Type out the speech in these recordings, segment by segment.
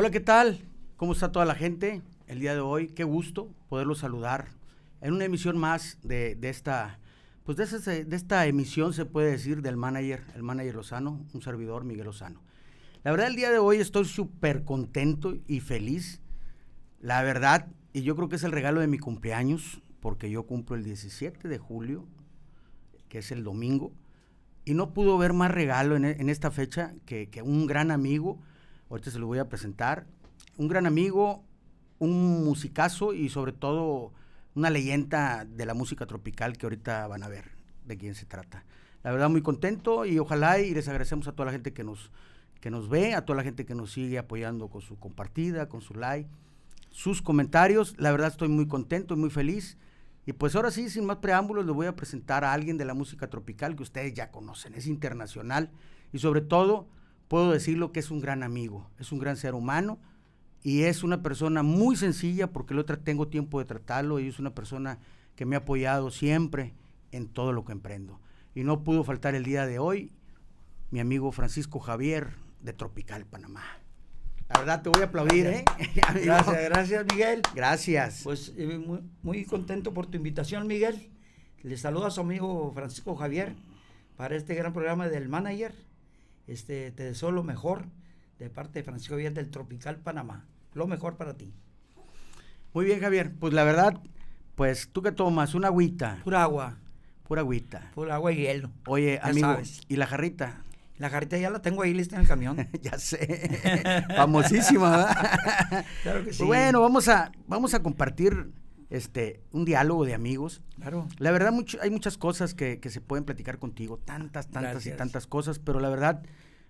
Hola, ¿qué tal? ¿Cómo está toda la gente? El día de hoy, qué gusto poderlos saludar en una emisión más de, esta, pues de, esta emisión se puede decir del manager, el manager Lozano, un servidor Miguel Lozano. La verdad, el día de hoy estoy súper contento y feliz. La verdad, y yo creo que es el regalo de mi cumpleaños, porque yo cumplo el 17 de julio, que es el domingo, y no pudo ver más regalo en, esta fecha que, que un gran amigo, Ahorita se lo voy a presentar. Un gran amigo, un musicazo y sobre todo una leyenda de la música tropical que ahorita van a ver de quién se trata. La verdad muy contento y ojalá y les agradecemos a toda la gente que nos, que nos ve, a toda la gente que nos sigue apoyando con su compartida, con su like, sus comentarios. La verdad estoy muy contento y muy feliz. Y pues ahora sí, sin más preámbulos, ...le voy a presentar a alguien de la música tropical que ustedes ya conocen. Es internacional y sobre todo puedo decirlo que es un gran amigo, es un gran ser humano y es una persona muy sencilla porque lo tengo tiempo de tratarlo y es una persona que me ha apoyado siempre en todo lo que emprendo. Y no pudo faltar el día de hoy mi amigo Francisco Javier de Tropical Panamá. La verdad te voy a aplaudir, gracias, ¿eh? gracias Miguel. Gracias. Pues eh, muy, contento por tu invitación, Miguel. Le saluda a su amigo Francisco Javier para este gran programa del manager. Este, te deseo lo mejor de parte de Francisco Javier del Tropical Panamá. Lo mejor para ti. Muy bien, Javier. Pues la verdad, pues tú que tomas una agüita. Pura agua. Pura agüita. Pura agua y hielo. Oye, amigo, ¿y la jarrita? La jarrita ya la tengo ahí lista en el camión. ya sé. Famosísima. claro que pues, sí. Bueno, vamos a vamos a compartir este, un diálogo de amigos. Claro. La verdad, hay muchas cosas que, se pueden platicar contigo, tantas, tantas y tantas cosas, pero la verdad,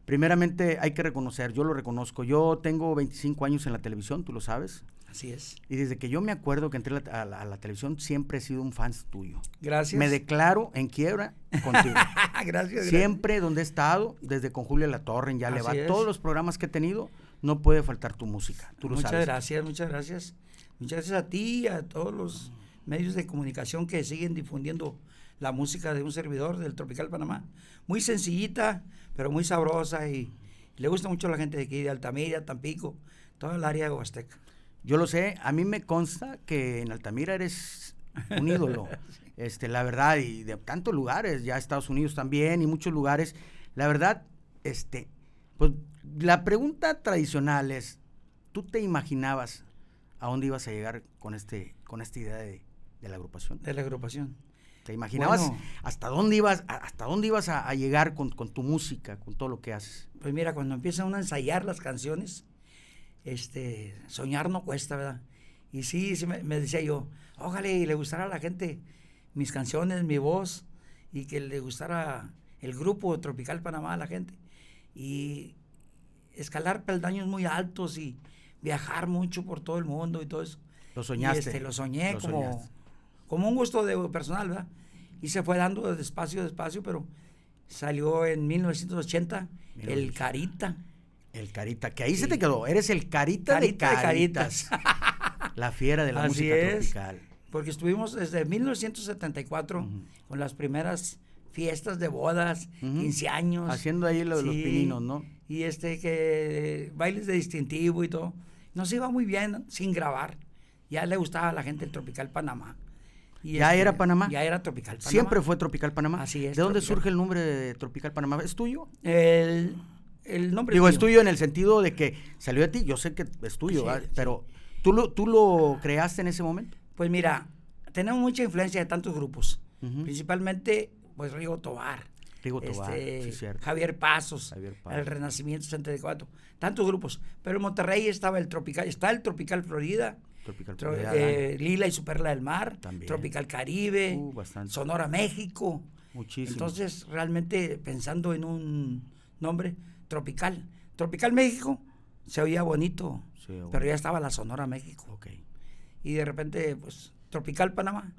Primeramente hay que reconocer, yo lo reconozco, yo tengo 25 años en la televisión, tú lo sabes. Así es. Y desde que yo me acuerdo que entré a la, televisión, siempre he sido un fan tuyo. Gracias. Me declaro en quiebra contigo. gracias. Siempre donde he estado, desde con Julia La Torre, le Va, todos los programas que he tenido, no puede faltar tu música. Tú lo muchas gracias, muchas gracias. Muchas gracias a ti y a todos los medios de comunicación que siguen difundiendo la música de un servidor del Tropical Panamá. Muy sencillita, pero muy sabrosa y, le gusta mucho a la gente de aquí, de Altamira, Tampico, toda el área de Huasteca. Yo lo sé, a mí me consta que en Altamira eres un ídolo, este, la verdad, y de tantos lugares, ya Estados Unidos también y muchos lugares. La verdad, este, pues la pregunta tradicional es, ¿tú te imaginabas a dónde ibas a llegar con, este, con esta idea de, de la agrupación? De la agrupación. ¿Te imaginabas hasta dónde ibas, hasta dónde ibas a, llegar con, tu música, con todo lo que haces? Pues mira, cuando empieza a ensayar las canciones, este, soñar no cuesta, ¿verdad? Y sí, sí me, decía yo, ojalá y le gustara a la gente mis canciones, mi voz, y que le gustara el grupo Tropical Panamá a la gente. Y escalar peldaños muy altos y viajar mucho por todo el mundo y todo eso. Lo soñaste. Este, lo soñé como como un gusto de, personal, ¿verdad? Y se fue dando despacio, despacio, pero salió en 1980 el Carita. El Carita, que ahí se te quedó. Eres el Carita, de, caritas. la fiera de la música tropical. Porque estuvimos desde 1974 con las primeras fiestas de bodas, 15 años. Haciendo ahí lo los pininos, ¿no? Y este, que bailes de distintivo y todo. Nos iba muy bien sin grabar. Ya le gustaba a la gente el Tropical Panamá ya era Panamá. Ya era Tropical Panamá. Siempre fue Tropical Panamá. Así es. ¿De dónde surge el nombre de Tropical Panamá? ¿Es tuyo? El, nombre Digo, es, tuyo en el sentido de que salió de ti, yo sé que es tuyo, pero ¿tú lo, ¿tú lo creaste en ese momento? Pues mira, tenemos mucha influencia de tantos grupos, principalmente pues Rigo Tobar. Rigo Tovar este, Javier Pasos, Javier el Renacimiento 74, tantos grupos. Pero en Monterrey estaba el Tropical, está el Tropical Florida, Tropical eh, Lila y su Perla del Mar, Tropical Caribe, uh, Sonora México. Entonces, realmente pensando en un nombre, Tropical. Tropical México se oía bonito, pero ya estaba la Sonora México. Y de repente, pues, Tropical Panamá.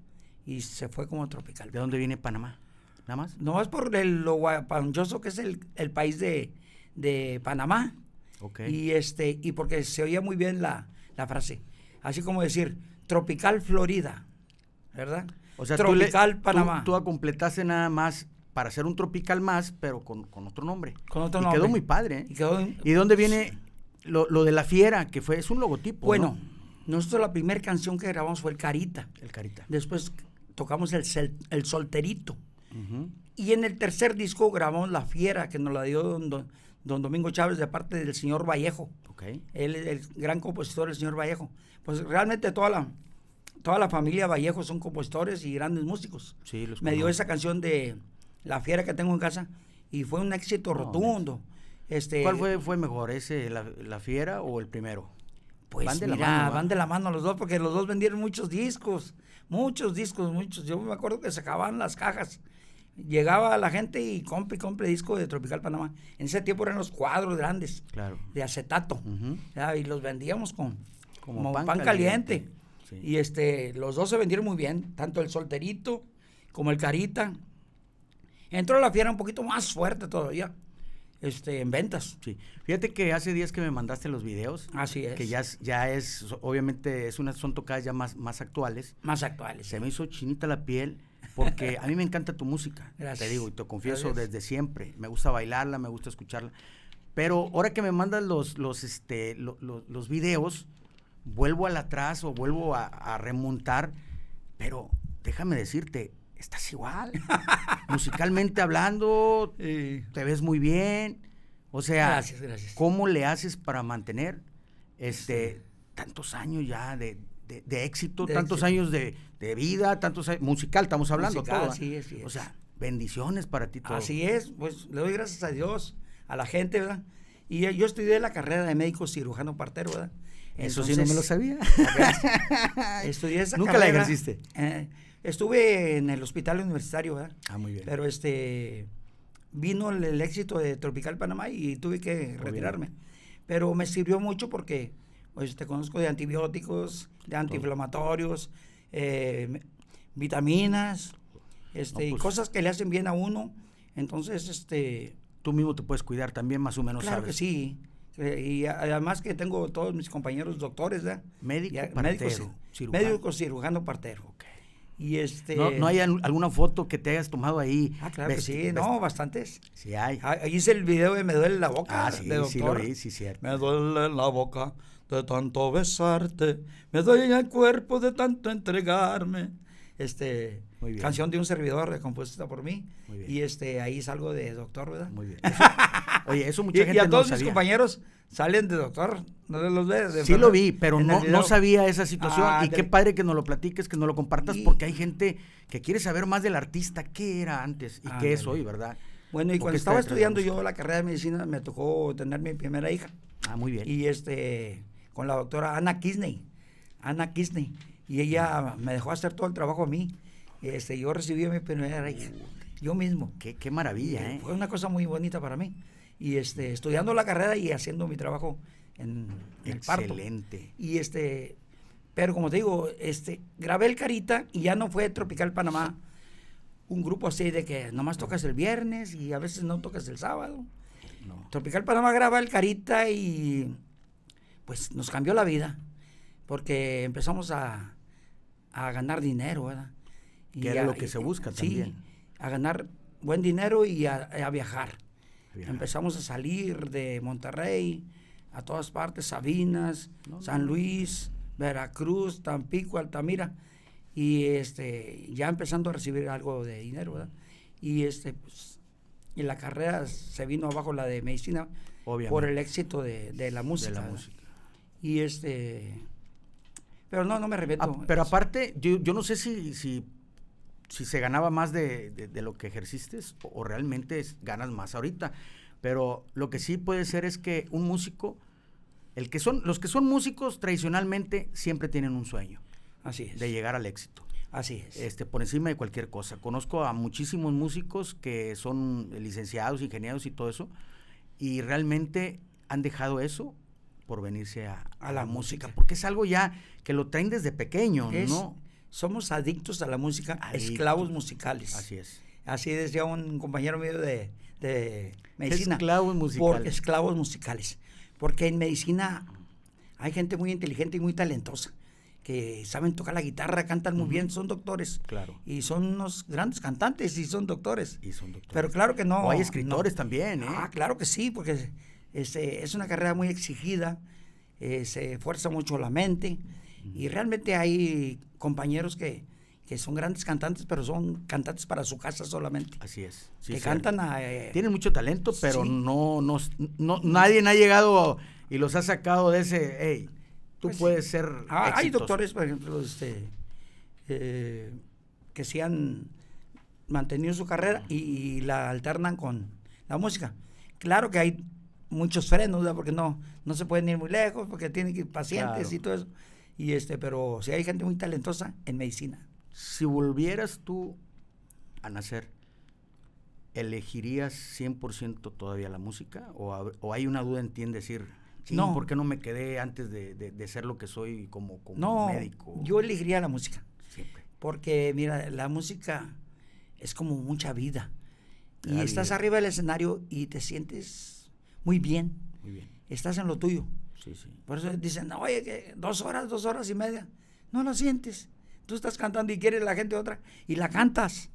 Y se fue como Tropical. ¿De dónde viene Panamá? ¿Nada más? No, es por el, lo guapanchoso que es el, país de, Panamá. Okay. Y, este, y porque se oía muy bien la, la frase así como decir, Tropical Florida, ¿verdad? O sea, Tropical tú le, Panamá. Tú, a completaste nada más para hacer un tropical más, pero con, otro nombre. Con otro nombre. quedó muy padre. ¿eh? Y, ¿Y, dónde viene pues, lo, de la fiera, que fue, es un logotipo? Bueno, ¿no? nosotros la primera canción que grabamos fue El Carita. El Carita. Después tocamos El, el Solterito. Y en el tercer disco grabamos La Fiera, que nos la dio don, don Domingo Chávez de parte del señor Vallejo. Él el gran compositor El señor Vallejo. Pues realmente toda la, toda la familia Vallejo son compositores y grandes músicos. Sí, los Me dio esa canción de La fiera que tengo en casa y fue un éxito rotundo. Este, ¿Cuál fue, mejor, ese la, fiera o el primero? Pues van de la mano, van de la mano los dos porque los dos vendieron muchos discos, muchos discos, muchos. Yo me acuerdo que se acababan las cajas llegaba la gente y compre y compre disco de Tropical Panamá. En ese tiempo eran los cuadros grandes claro. de acetato y los vendíamos con, como, pan, caliente. Y este, los dos se vendieron muy bien, tanto el solterito como el carita. Entró la fiera un poquito más fuerte todavía. Este, en ventas. Sí. Fíjate que hace días que me mandaste los videos. Así es. Que ya, ya es, obviamente, es son tocadas ya más, más actuales. Más actuales. Se me hizo chinita la piel porque a mí me encanta tu música. Te digo, y te confieso desde siempre. Me gusta bailarla, me gusta escucharla. Pero ahora que me mandas los, los, este, los, los videos, vuelvo al atrás o vuelvo a, remontar. Pero déjame decirte, estás igual. Musicalmente hablando, te ves muy bien. O sea, ¿cómo le haces para mantener este tantos años ya de de, éxito, tantos años de, vida, tantos musical, estamos hablando musical, todo. Así O sea, bendiciones para ti todo. Así es, pues le doy gracias a Dios, a la gente, ¿verdad? Y eh, yo estudié la carrera de médico cirujano partero, ¿verdad? Eso sí no me lo sabía. estudié esa Nunca la ejerciste. Eh, estuve en el hospital universitario, ¿verdad? Ah, muy bien. Pero este vino el, éxito de Tropical Panamá y tuve que retirarme. Pero me sirvió mucho porque te conozco de antibióticos, de antiinflamatorios, eh, vitaminas, este, pues cosas que le hacen bien a uno. Entonces, este... Tú mismo te puedes cuidar también, más o menos, claro que sí. Eh, y además que tengo todos mis compañeros doctores, ¿verdad? Médico, partero, médico, cirujano. Médico, cirujano, partero. Y este... ¿No, hay alguna foto que te hayas tomado ahí? Ah, claro que sí, no, bastantes. Sí hay. Ah, ahí hice el video de Me duele la boca, ah, sí, de doctor. sí lo sí, cierto. Me duele la boca de tanto besarte, me doy en el cuerpo de tanto entregarme. Este, canción de un servidor compuesta por mí. Y este, ahí salgo de doctor, ¿verdad? Muy bien. oye, eso mucha y, gente y a todos mis compañeros salen de doctor, no los ves. sí lo vi, pero no, no sabía esa situación. y qué padre que nos lo platiques, que nos lo compartas, porque hay gente que quiere saber más del artista, qué era antes y qué es hoy, ¿verdad? Bueno, y cuando estaba estudiando yo la carrera de medicina, me tocó tener mi primera hija. Ah, muy bien. Y este, con la doctora Ana Kisney. Ana Kisney. Y ella me dejó hacer todo el trabajo a mí. Este, yo recibí mi primera reina. Yo mismo. Qué, qué maravilla, ¿eh? Fue una cosa muy bonita para mí. Y este, estudiando la carrera y haciendo mi trabajo en, el parto. Excelente. Y este, pero como te digo, este, grabé el Carita y ya no fue Tropical Panamá. Un grupo así de que nomás tocas el viernes y a veces no tocas el sábado. Tropical Panamá graba el Carita y pues nos cambió la vida, porque empezamos a, a ganar dinero, ¿verdad? Y era lo que se busca también. a ganar buen dinero y a, viajar. Empezamos a salir de Monterrey, a todas partes, Sabinas, San Luis, Veracruz, Tampico, Altamira, y este, ya empezando a recibir algo de dinero, ¿verdad? Y este, pues, la carrera se vino abajo la de medicina por el éxito de, De la música. Y este. Pero no, no me arrepiento. Ah, pero aparte, yo, yo, no sé si, si, se ganaba más de, lo que ejerciste o, realmente ganas más ahorita. Pero lo que sí puede ser es que un músico, el que son, los que son músicos tradicionalmente siempre tienen un sueño. Así es. De llegar al éxito. Así es. Este, por encima de cualquier cosa. Conozco a muchísimos músicos que son licenciados, ingenieros y todo eso, y realmente han dejado eso por venirse a, la música, porque es algo ya que lo traen desde pequeño, ¿no? Somos adictos a la música, esclavos musicales. Así es. Así decía un compañero mío de, de medicina. Esclavos musicales. Por esclavos musicales. Porque en medicina hay gente muy inteligente y muy talentosa que saben tocar la guitarra, cantan muy bien, son doctores. Claro. Y son unos grandes cantantes y son doctores. Y son doctores. Pero claro que no. O hay escritores también, ¿eh? Ah, claro que sí, porque este, es, una carrera muy exigida, eh, se esfuerza mucho la mente y realmente hay compañeros que, son grandes cantantes, pero son cantantes para su casa solamente. Así es. que cantan eh, Tienen mucho talento, pero no, nadie ha llegado y los ha sacado de ese, hey, tú pues puedes ser... Ah, hay doctores, por ejemplo, este, eh, que sí han mantenido su carrera y, la alternan con la música. Claro que hay muchos frenos, ¿verdad? porque no, no se pueden ir muy lejos, porque tienen que ir pacientes y todo eso. Y este, pero si hay gente muy talentosa en medicina. Si volvieras tú a nacer, ¿elegirías 100% todavía la música? ¿O, hay una duda en ti en decir, no. ¿por qué no me quedé antes de, ser lo que soy como, como no, médico? Yo elegiría la música. Siempre. Porque, mira, la música es como mucha vida. y estás arriba del escenario y te sientes muy bien. Estás en lo tuyo. Sí, sí. Por eso dicen, oye, dos horas, dos horas y media. No lo sientes. Tú estás cantando y quieres la gente otra y la cantas.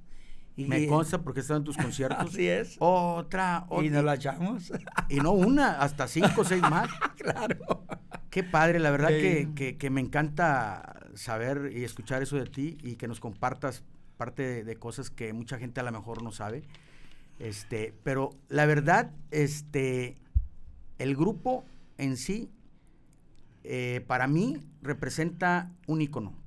Y Me consta porque están en tus conciertos. Así es. Otra, otra. Y nos la echamos. y no una, hasta cinco o seis más. claro. Qué padre, la verdad que, que, me encanta saber y escuchar eso de ti y que nos compartas parte de cosas que mucha gente a lo mejor no sabe. Este, pero la verdad, este, el grupo en sí, eh, para mí, representa un icono.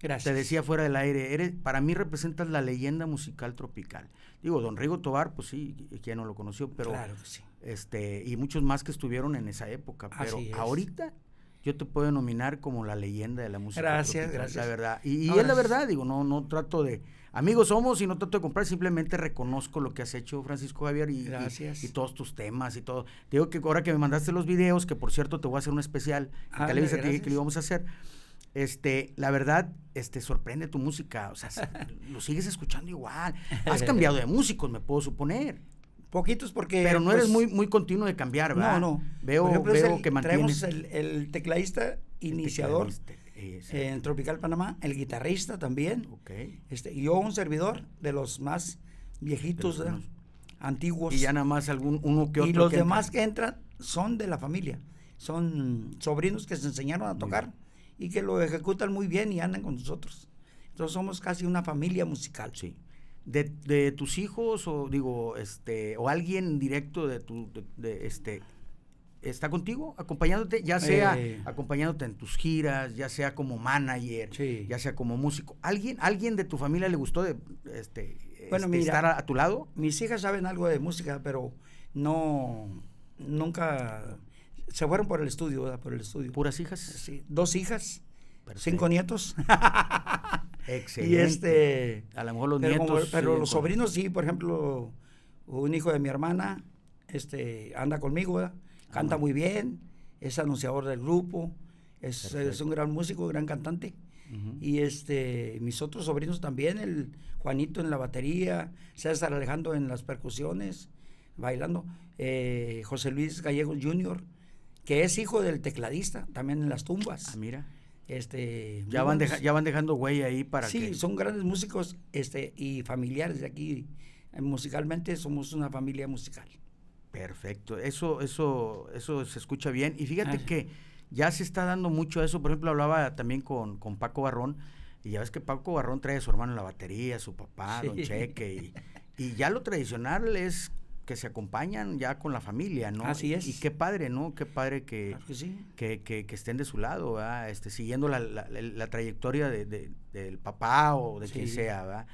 Gracias. Te decía fuera del aire, eres, para mí representas la leyenda musical tropical. Digo, don Rigo Tobar, pues sí, quien no lo conoció, pero. Claro sí. Este, y muchos más que estuvieron en esa época. Pero ahorita yo te puedo nominar como la leyenda de la música. Gracias, La verdad. Y, es la verdad, digo, no, no trato de. Amigos somos y no trato de comprar, simplemente reconozco lo que has hecho, Francisco Javier, y, gracias. y, todos tus temas y todo. digo que ahora que me mandaste los videos, que por cierto te voy a hacer un especial en Televisa que, que lo íbamos a hacer. Este, la verdad, este, sorprende tu música, o sea, lo sigues escuchando igual. Has cambiado de músicos, me puedo suponer. Poquitos porque... Pero no eres pues, muy, muy continuo de cambiar, ¿verdad? No, no. Veo, veo que mantienes... Traemos el, el tecladista iniciador eh, en Tropical Panamá, el guitarrista también. Este, y yo un servidor de los más viejitos, antiguos. Y ya nada más algún, uno que otro. Y los demás que entran son de la familia. Son sobrinos que se enseñaron a tocar y que lo ejecutan muy bien y andan con nosotros. Entonces somos casi una familia musical. Sí de, de, tus hijos o digo este o alguien directo de tu de, este está contigo acompañándote ya sea acompañándote en tus giras ya sea como manager ya sea como músico alguien alguien de tu familia le gustó de este, este estar a, tu lado mis hijas saben algo de música pero no nunca se fueron por el estudio por el estudio puras hijas sí, dos hijas cinco nietos Excelente. Y este, a lo mejor los pero, nietos. pero los sobrinos sí, por ejemplo, un hijo de mi hermana este, anda conmigo, ah, canta muy bien, es anunciador del grupo, es, un gran músico, gran cantante. Y este, mis otros sobrinos también, el Juanito en la batería, César Alejandro en las percusiones, bailando, eh, José Luis Gallegos Jr., que es hijo del tecladista, también en las tumbas. Ah, mira. Este, ya, van ya van dejando güey ahí para sí, son grandes músicos este, y familiares de aquí. Eh, musicalmente somos una familia musical. Perfecto, eso, eso, eso se escucha bien. Y fíjate ah. que ya se está dando mucho eso. Por ejemplo, hablaba también con, con Paco Barrón, y ya ves que Paco Barrón trae a su hermano en la batería, su papá, Don Cheque, y, y, ya lo tradicional es que se acompañan ya con la familia, ¿no? Así es. Y, qué padre, ¿no? Qué padre que, que, que, estén de su lado, ¿verdad? Este, siguiendo la, la, trayectoria de, del papá o de quien sea, ¿verdad?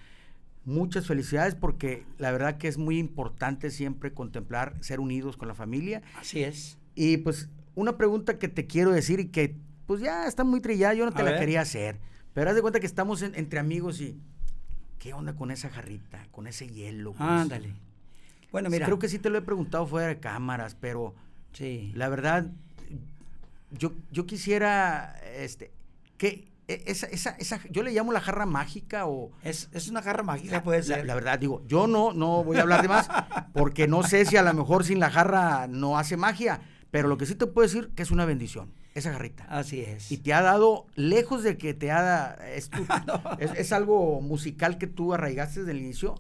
Muchas felicidades porque la verdad que es muy importante siempre contemplar ser unidos con la familia. Así es. Y pues una pregunta que te quiero decir y que pues ya está muy trillada, yo no te la quería hacer, pero haz de cuenta que estamos entre amigos y ¿qué onda con esa jarrita, con ese hielo? Ándale. Bueno, mira. Creo que sí te lo he preguntado fuera de cámaras, pero sí. la verdad, yo, yo quisiera este, que e, esa, esa, esa, yo le llamo la jarra mágica o... Es, una jarra mágica, puede ser. La, verdad, digo, yo no, no voy a hablar de más, porque no sé si a lo mejor sin la jarra no hace magia, pero lo que sí te puedo decir que es una bendición, esa jarrita. Así es. Y te ha dado, lejos de que te ha... Ah, es, es, algo musical que tú arraigaste desde el inicio,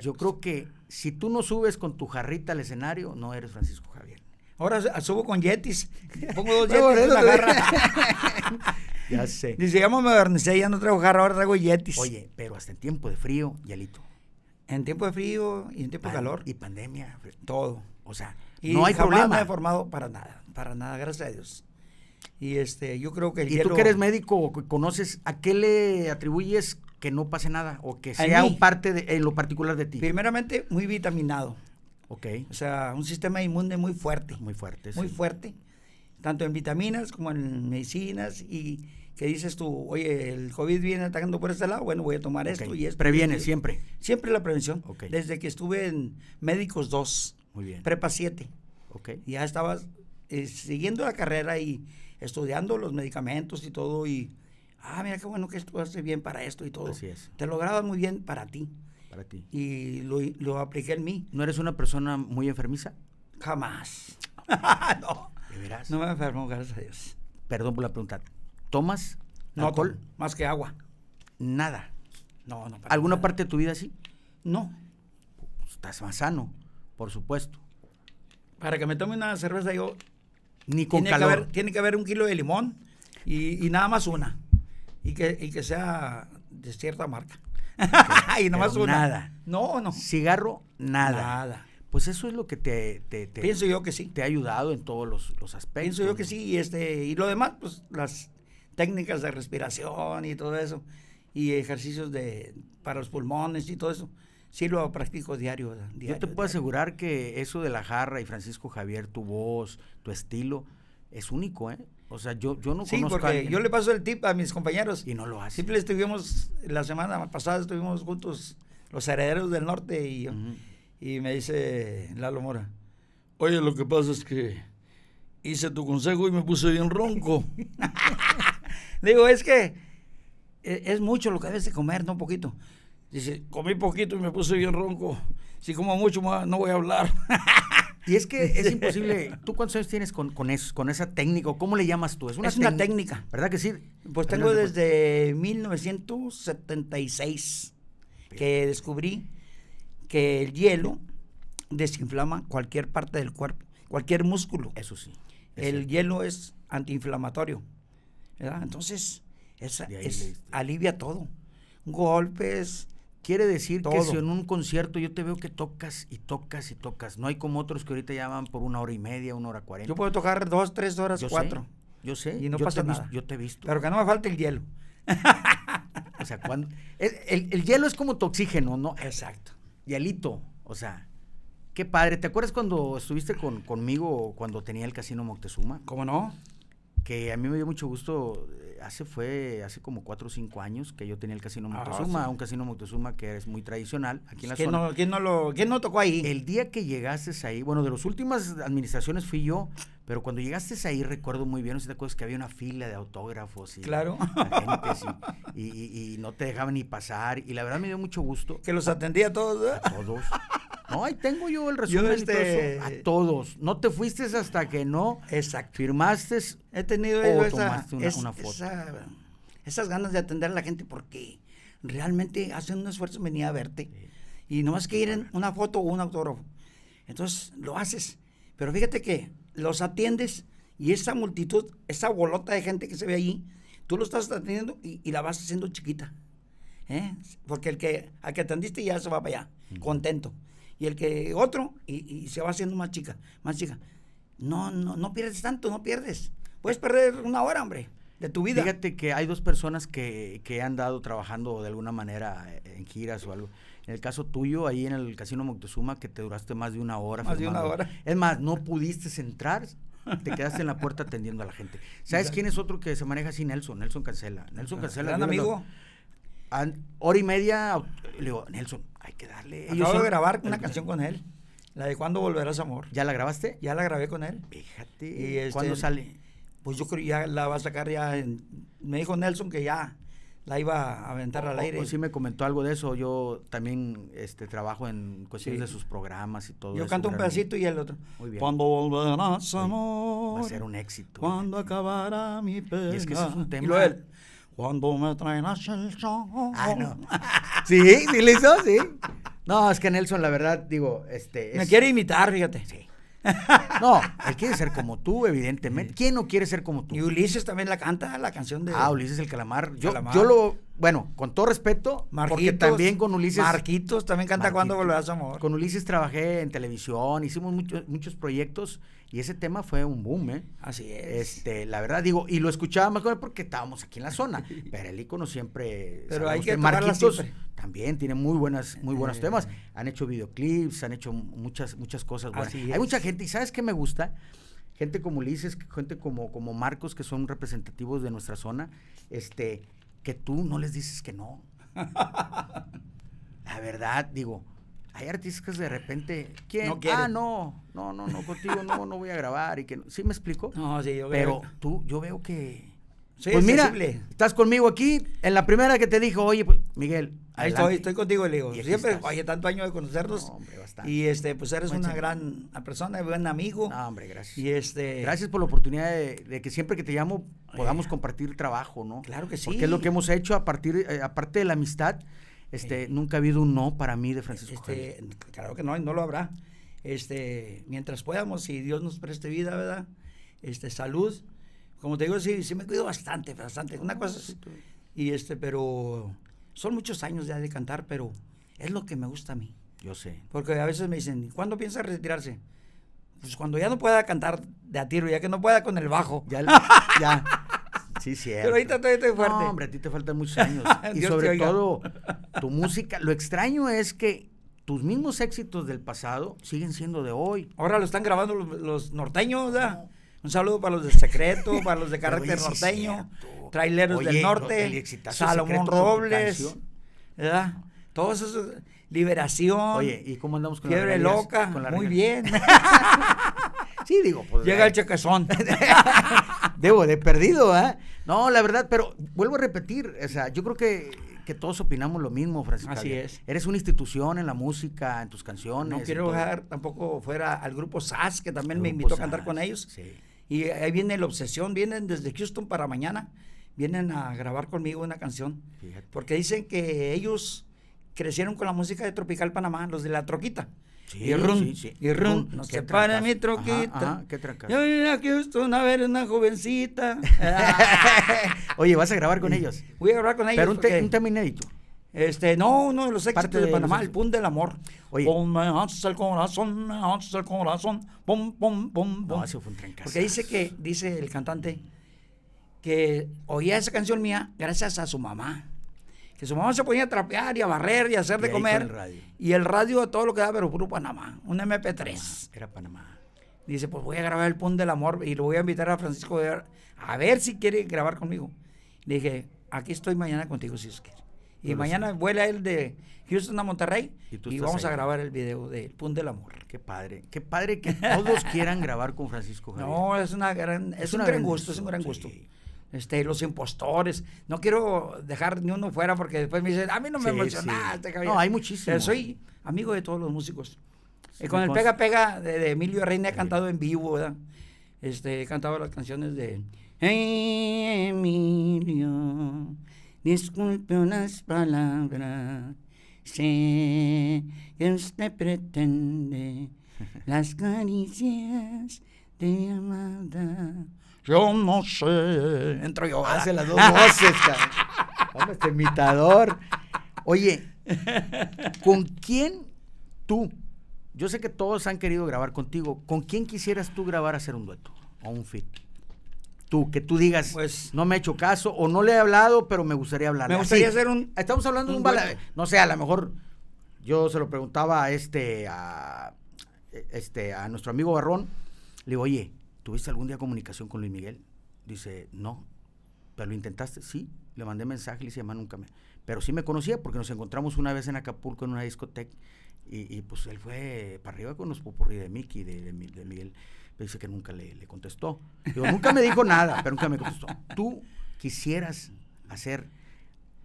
yo creo que si tú no subes con tu jarrita al escenario, no eres Francisco Javier. Ahora subo con yetis. Pongo dos yetis en la garra. ya sé. Dice, ya me ya no traigo jarra, ahora traigo yetis. Oye, pero hasta en tiempo de frío, Yalito. En tiempo de frío y en tiempo de calor. Y pandemia. Todo. O sea, no hay problema. me he formado para nada, para nada, gracias a Dios. Y este, yo creo que ¿Y tú que eres médico, conoces, ¿a qué le atribuyes que no pase nada o que sea un parte de en lo particular de ti? Primeramente, muy vitaminado. Ok. O sea, un sistema inmune muy fuerte. Muy fuerte, Muy fuerte, tanto en vitaminas como en medicinas y que dices tú, oye, el COVID viene atacando por este lado, bueno, voy a tomar esto y esto. Previene siempre. Siempre la prevención. Desde que estuve en Médicos 2, Muy bien. Prepa 7. Okay. Ya estabas eh, siguiendo la carrera y estudiando los medicamentos y todo y ah, mira qué bueno que esto hace bien para esto y todo. Así es. Te lo grabas muy bien para ti. Para ti. Y lo, lo apliqué en mí. ¿No eres una persona muy enfermiza? Jamás. no. No me enfermo, gracias a Dios. Perdón por la pregunta. ¿Tomas alcohol? más que agua. Nada. No, no. ¿Alguna parte de tu vida así? No. estás más sano, por supuesto. Para que me tome una cerveza yo... Ni con tiene calor. Que haber, tiene que haber un kilo de limón y nada más una y que, y que sea de cierta marca. y nomás una. Nada. No, no. Cigarro, nada. Nada. Pues eso es lo que te, Pienso yo que sí. Te ha ayudado en todos los, los aspectos. Pienso yo que sí. Y, este, y lo demás, pues las técnicas de respiración y todo eso. Y ejercicios de, para los pulmones y todo eso. Sí lo practico diario. yo te puedo asegurar que eso de la jarra y Francisco Javier, tu voz, tu estilo, es único, ¿eh? O sea, yo, yo no sí, porque yo le paso el tip a mis compañeros. Y no lo hace. estuvimos, la semana pasada estuvimos juntos los herederos del norte y me dice Lalo Mora, oye, lo que pasa es que hice tu consejo y me puse bien ronco. Digo, es que e, es mucho lo que debes de comer, no poquito. Dice, comí poquito y me puse bien ronco. Si como mucho no voy a hablar. Y es que es imposible. ¿Tú cuántos años tienes con, eso, con esa técnica? ¿Cómo le llamas tú? Es una, técnica. ¿Verdad que sí? Pues tengo desde 1976 pues. que descubrí que el hielo desinflama cualquier parte del cuerpo, cualquier músculo. Eso sí. el hielo es antiinflamatorio. ¿verdad? Entonces, alivia todo. Golpes, Quiere decir que si en un concierto yo te veo que tocas y tocas y tocas, no hay como otros que ahorita ya van por una hora y media, una hora cuarenta. Yo puedo tocar dos, tres horas, yo cuatro. Sé, yo sé. Y no pasa nada. Yo te he visto. Pero que no me falte el hielo. o sea, cuando. El, hielo es como tu oxígeno, ¿no? Exacto. Hielito. O sea, qué padre. ¿Te acuerdas cuando estuviste con, conmigo cuando tenía el casino Moctezuma? ¿Cómo no? que a mí me dio mucho gusto, eh, hace fue, hace como cuatro o cinco años que yo tenía el Casino Montezuma un Casino Montezuma que es muy tradicional aquí en la ¿Quién No, ¿quién, no lo, ¿Quién no tocó ahí? El día que llegaste ahí, bueno, de las últimas administraciones fui yo, pero cuando llegaste ahí recuerdo muy bien, no sé si te acuerdas que había una fila de autógrafos y claro. y, no te dejaban ni pasar y la verdad me dio mucho gusto. Que los atendía todos, todos. No, ahí tengo yo el resumen este, a todos. No te fuiste hasta que no Exacto. firmaste He tenido esas ganas de atender a la gente porque realmente hacen un esfuerzo en venir a verte. Y no más que ir en una foto o un autógrafo. Entonces lo haces. Pero fíjate que los atiendes y esa multitud, esa bolota de gente que se ve allí, tú lo estás atendiendo y, la vas haciendo chiquita. ¿eh? Porque el que, al que atendiste ya se va para allá, contento y el que otro, y, se va haciendo más chica, más chica. No, no, no pierdes tanto, no pierdes. Puedes perder una hora, hombre, de tu vida. Fíjate que hay dos personas que, que han dado trabajando de alguna manera eh, en giras o algo. En el caso tuyo, ahí en el Casino Moctezuma, que te duraste más de una hora. Más de una hora. Es más, no pudiste entrar, te quedaste en la puerta atendiendo a la gente. ¿Sabes quién es otro que se maneja así? Nelson, Nelson Cancela. Nelson ah, Cancela. Gran amigo hora y media, le digo, Nelson, hay que darle. Acabo grabar una canción con él, la de cuando volverás, amor? ¿Ya la grabaste? Ya la grabé con él. Fíjate. Y este, ¿Cuándo sale? Pues yo creo ya la va a sacar ya. En, me dijo Nelson que ya la iba a aventar al aire. O, sí me comentó algo de eso. Yo también este, trabajo en cuestiones de sus programas y todo Yo canto un pedacito y el otro. Cuando volverás, amor. Va a ser un éxito. Cuando eh. acabará mi pena. Y es que es un tema. Cuando me traen a Ah, no. sí, sí sí. No, es que Nelson, la verdad, digo, este. Me quiere imitar, fíjate. Sí. No, él quiere ser como tú, evidentemente. ¿Quién no quiere ser como tú? Y Ulises también la canta, la canción de. Ah, Ulises el Calamar. Yo, calamar. yo lo bueno, con todo respeto, Marquitos, porque también con Ulises. Marquitos también canta cuando volverás a amor. Con Ulises trabajé en televisión, hicimos muchos muchos proyectos y ese tema fue un boom, ¿eh? Así es. Este, la verdad digo, y lo escuchaba más porque estábamos aquí en la zona, pero el icono siempre. Pero hay que, Marquitos también tiene muy buenas, muy buenos eh. temas. Han hecho videoclips, han hecho muchas, muchas cosas Hay mucha gente, y ¿sabes qué me gusta? Gente como Ulises, gente como, como Marcos, que son representativos de nuestra zona, este, que tú no les dices que no. La verdad, digo, hay artistas que de repente, ¿quién? ah, no, no, no, no, contigo no, voy a grabar y que ¿Sí me explico? No, sí, yo veo. Pero tú, yo veo que pues mira, estás conmigo aquí. En la primera que te dijo, oye, pues, Miguel. Ahí estoy, contigo, le Siempre, oye, tanto año de conocernos. y este, pues eres una gran persona, buen amigo. No, hombre, gracias. Y este. Gracias por la oportunidad de, que siempre que te llamo podamos eh. compartir trabajo, ¿no? Claro que sí. Porque es lo que hemos hecho a partir, eh, aparte de la amistad, este, eh. nunca ha habido un no para mí de Francisco. Este, claro que no, no lo habrá. Este, mientras podamos, si Dios nos preste vida, ¿verdad? Este, salud como te digo, sí, sí me cuido bastante, bastante. Una ah, cosa y este, pero son muchos años ya de cantar, pero es lo que me gusta a mí. Yo sé. Porque a veces me dicen, ¿cuándo piensas retirarse? Pues cuando ya no pueda cantar de a tiro, ya que no pueda con el bajo. Ya, ya. Sí, cierto. Pero ahorita todavía estoy fuerte. No, hombre, a ti te faltan muchos años. y sobre todo, tu música. Lo extraño es que tus mismos éxitos del pasado siguen siendo de hoy. Ahora lo están grabando los, norteños, ¿verdad? Un saludo para los de Secreto, para los de Carácter Norteño, Traileros del Norte, Salomón Robles, ¿verdad? Todos esos, Liberación. Oye, ¿y cómo andamos con la loca, muy bien. sí, digo, pues. Llega el eh. chequezón. Debo de perdido, ¿eh? No, la verdad, pero vuelvo a repetir, o sea, yo creo que que todos opinamos lo mismo, Francisco. Así es. Eres una institución en la música, en tus canciones. No quiero dejar tampoco fuera al grupo SAS, que también me invitó a cantar con ellos. Sí. Y ahí viene la obsesión, vienen desde Houston para mañana, vienen a grabar conmigo una canción. Porque dicen que ellos crecieron con la música de Tropical Panamá, los de la troquita. y run, y run, para mi troquita. Yo vine a Houston a ver una jovencita. Ah. Oye, ¿vas a grabar con ellos? Voy a grabar con ellos. Pero un, un este, no, uno de los éxitos de, Panamá, el pun del amor. Oye. el corazón, pum, pum, pum, Porque dice que, dice el cantante, que oía esa canción mía gracias a su mamá. Que su mamá se ponía a trapear y a barrer y a hacer de comer. Y el radio de todo lo que daba, pero puro Panamá. Un MP3. Era Panamá. Dice, pues voy a grabar el Pun del Amor y lo voy a invitar a Francisco de a ver si quiere grabar conmigo. dije, aquí estoy mañana contigo si es quiere y mañana vuela él de Houston a Monterrey y, vamos a grabar el video de El Pun del Amor. Qué padre, qué padre que todos quieran grabar con Francisco Javier. No, es una gran, es, un gran, gusto, es un gran gusto. Este, los impostores, no quiero dejar ni uno fuera porque después me dicen, a mí no me emocionaste, No, hay muchísimos. Soy amigo de todos los músicos. Y con el Pega Pega de, Emilio Reina he cantado en vivo, ¿verdad? Este, he cantado las canciones de Emilio. Disculpe unas palabras, sé que usted pretende las caricias de amada. Yo no sé. Entro yo. Hace las dos voces, cabrón. Hombre, este imitador. Oye, ¿con quién tú? Yo sé que todos han querido grabar contigo. ¿Con quién quisieras tú grabar hacer un dueto o un fit? tú, que tú digas, pues, no me he hecho caso o no le he hablado, pero me gustaría hablar. Me gustaría hacer un... Estamos hablando de un, bala, no sé, a lo mejor yo se lo preguntaba a este, a, este, a nuestro amigo Barrón, le digo, oye, ¿tuviste algún día comunicación con Luis Miguel? Dice, no, pero lo intentaste, sí, le mandé mensaje, le dice, mamá, nunca me... Pero sí me conocía porque nos encontramos una vez en Acapulco en una discoteca y, pues él fue para arriba con los popurrí de Mickey, de, de, de Miguel dice que nunca le, contestó. nunca me dijo nada, pero nunca me contestó. Tú quisieras hacer,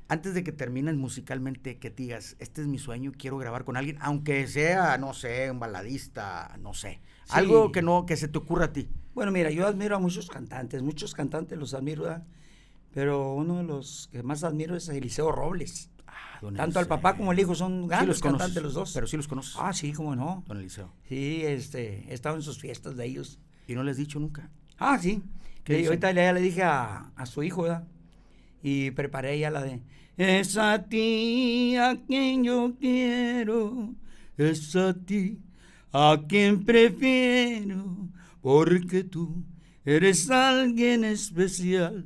antes de que termines musicalmente, que digas, este es mi sueño, quiero grabar con alguien, aunque sea, no sé, un baladista, no sé. Algo que no, que se te ocurra a ti. Bueno, mira, yo admiro a muchos cantantes, muchos cantantes los admiro, pero uno de los que más admiro es a Eliseo Robles. Ah, Tanto al papá como al hijo son grandes sí los cantantes los dos. Pero sí los conozco Ah, sí, cómo no. Don Eliseo. Sí, este, he estado en sus fiestas de ellos. ¿Y no les he dicho nunca? Ah, sí. Que ahorita ya le dije a, a su hijo, ¿verdad? Y preparé ya la de... Es a ti a quien yo quiero, es a ti a quien prefiero, porque tú eres alguien especial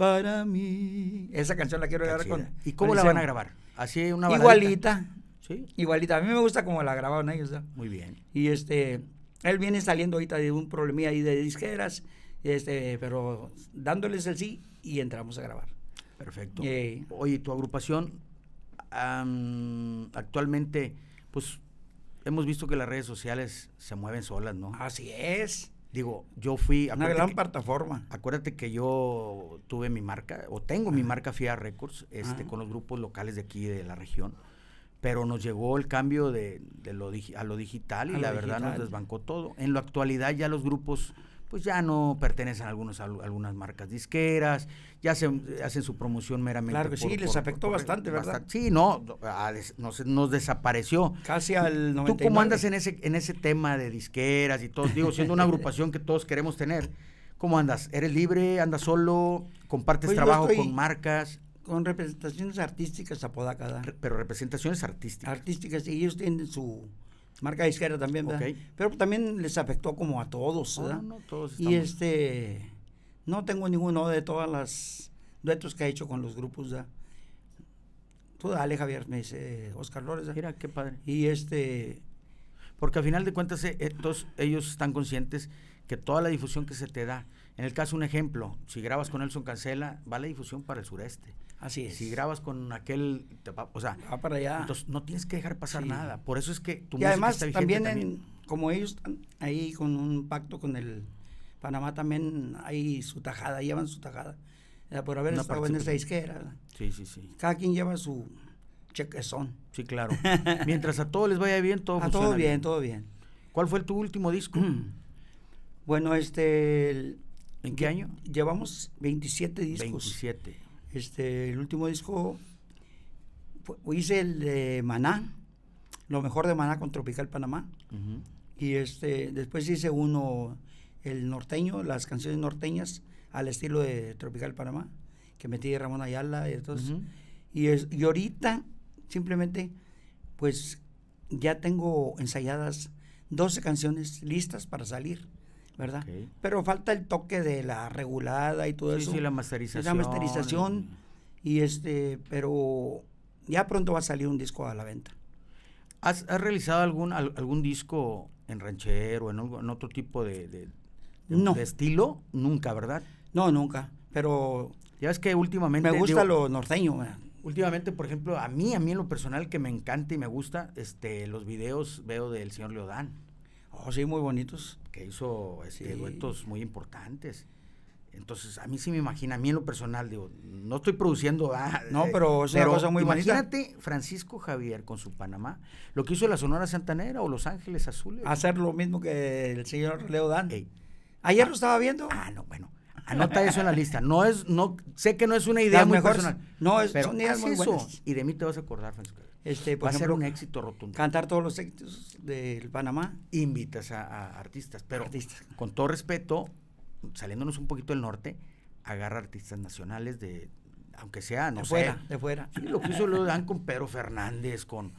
para mí. Esa canción la quiero grabar con. ¿Y cómo la van a grabar? Así una Igualita. ¿Sí? Igualita. A mí me gusta como la grabaron ellos. Muy bien. Y este, él viene saliendo ahorita de un problemilla ahí de disqueras, este, pero dándoles el sí y entramos a grabar. Perfecto. Eh, Oye, tu agrupación actualmente, pues hemos visto que las redes sociales se mueven solas, ¿no? Así es. Digo, yo fui... Una gran plataforma. Acuérdate que yo tuve mi marca, o tengo mi marca FIA Records, este, ah. con los grupos locales de aquí, de la región. Pero nos llegó el cambio de, de lo, a lo digital y la verdad nos desbancó todo. En la actualidad ya los grupos pues ya no pertenecen a, algunos, algunas marcas disqueras, ya se, hacen su promoción meramente. Claro que sí, les afectó bastante, ¿verdad? sí, no, nos, ah, desapareció. Casi al 99. ¿Tú cómo andas en ese, en ese tema de disqueras y todo? Digo, siendo una agrupación que todos queremos tener, ¿cómo andas? ¿Eres libre? ¿Andas solo? ¿Compartes pues, trabajo con marcas? Con representaciones artísticas apodaca. Pero representaciones artísticas. Artísticas, y ellos tienen su Marca izquierda también, Pero también les afectó como a todos, todos Y este, no tengo ninguno de todas las duetos que ha hecho con los grupos, ¿verdad? Tú dale, Javier, me dice eh, Oscar López, Mira, qué padre. Y este... Porque al final de cuentas, eh, eh, ellos están conscientes que toda la difusión que se te da, en el caso, un ejemplo, si grabas con Nelson Cancela, va la difusión para el sureste. Así es. Si grabas con aquel, o sea, va para allá. Entonces no tienes que dejar pasar nada. Por eso es que tu y música además también, como ellos están ahí con un pacto con el Panamá también hay su tajada, llevan su tajada. Por haber estado en esa isquera. Sí, sí, sí. Cada quien lleva su chequezón. Sí, claro. Mientras a todos les vaya bien, todo a todo bien, todo bien. ¿Cuál fue tu último disco? bueno, este ¿En qué año? Llevamos 27 discos. 27. Este, el último disco hice el de Maná, lo mejor de Maná con Tropical Panamá. Y este, después hice uno, el norteño, las canciones norteñas al estilo de Tropical Panamá, que metí de Ramón Ayala y entonces. y, es, y ahorita simplemente pues ya tengo ensayadas 12 canciones listas para salir. ¿verdad? Pero falta el toque de la regulada y todo eso. Sí, la masterización. La masterización. Y este, pero ya pronto va a salir un disco a la venta. ¿Has, realizado algún, algún disco en ranchero, en, en otro tipo de, estilo? Nunca, ¿verdad? No, nunca. Pero. Ya es que últimamente. Me gusta lo norteño, Últimamente, por ejemplo, a mí, a mí en lo personal que me encanta y me gusta, este, los videos veo del señor Leodán. Oh, sí, muy bonitos, que hizo eventos este, muy importantes. Entonces, a mí sí me imagina, a mí en lo personal, digo, no estoy produciendo. Ah, no, eh, pero es una cosa muy Imagínate Francisco Javier con su Panamá, lo que hizo la Sonora Santanera o Los Ángeles Azules. Hacer lo mismo que el señor Leo Dan. Ayer ah. lo estaba viendo. Ah, no, bueno. Anota eso en la lista. No es, no, sé que no es una idea muy personal. No, es, pero son Y de mí te vas a acordar, Francisco. Este, Va a ser un éxito rotundo. Cantar todos los éxitos del Panamá. Invitas a, artistas, pero con todo respeto, saliéndonos un poquito del norte, agarra artistas nacionales de, aunque sea, no de Fuera, de fuera. lo que hizo lo dan con Pedro Fernández, con,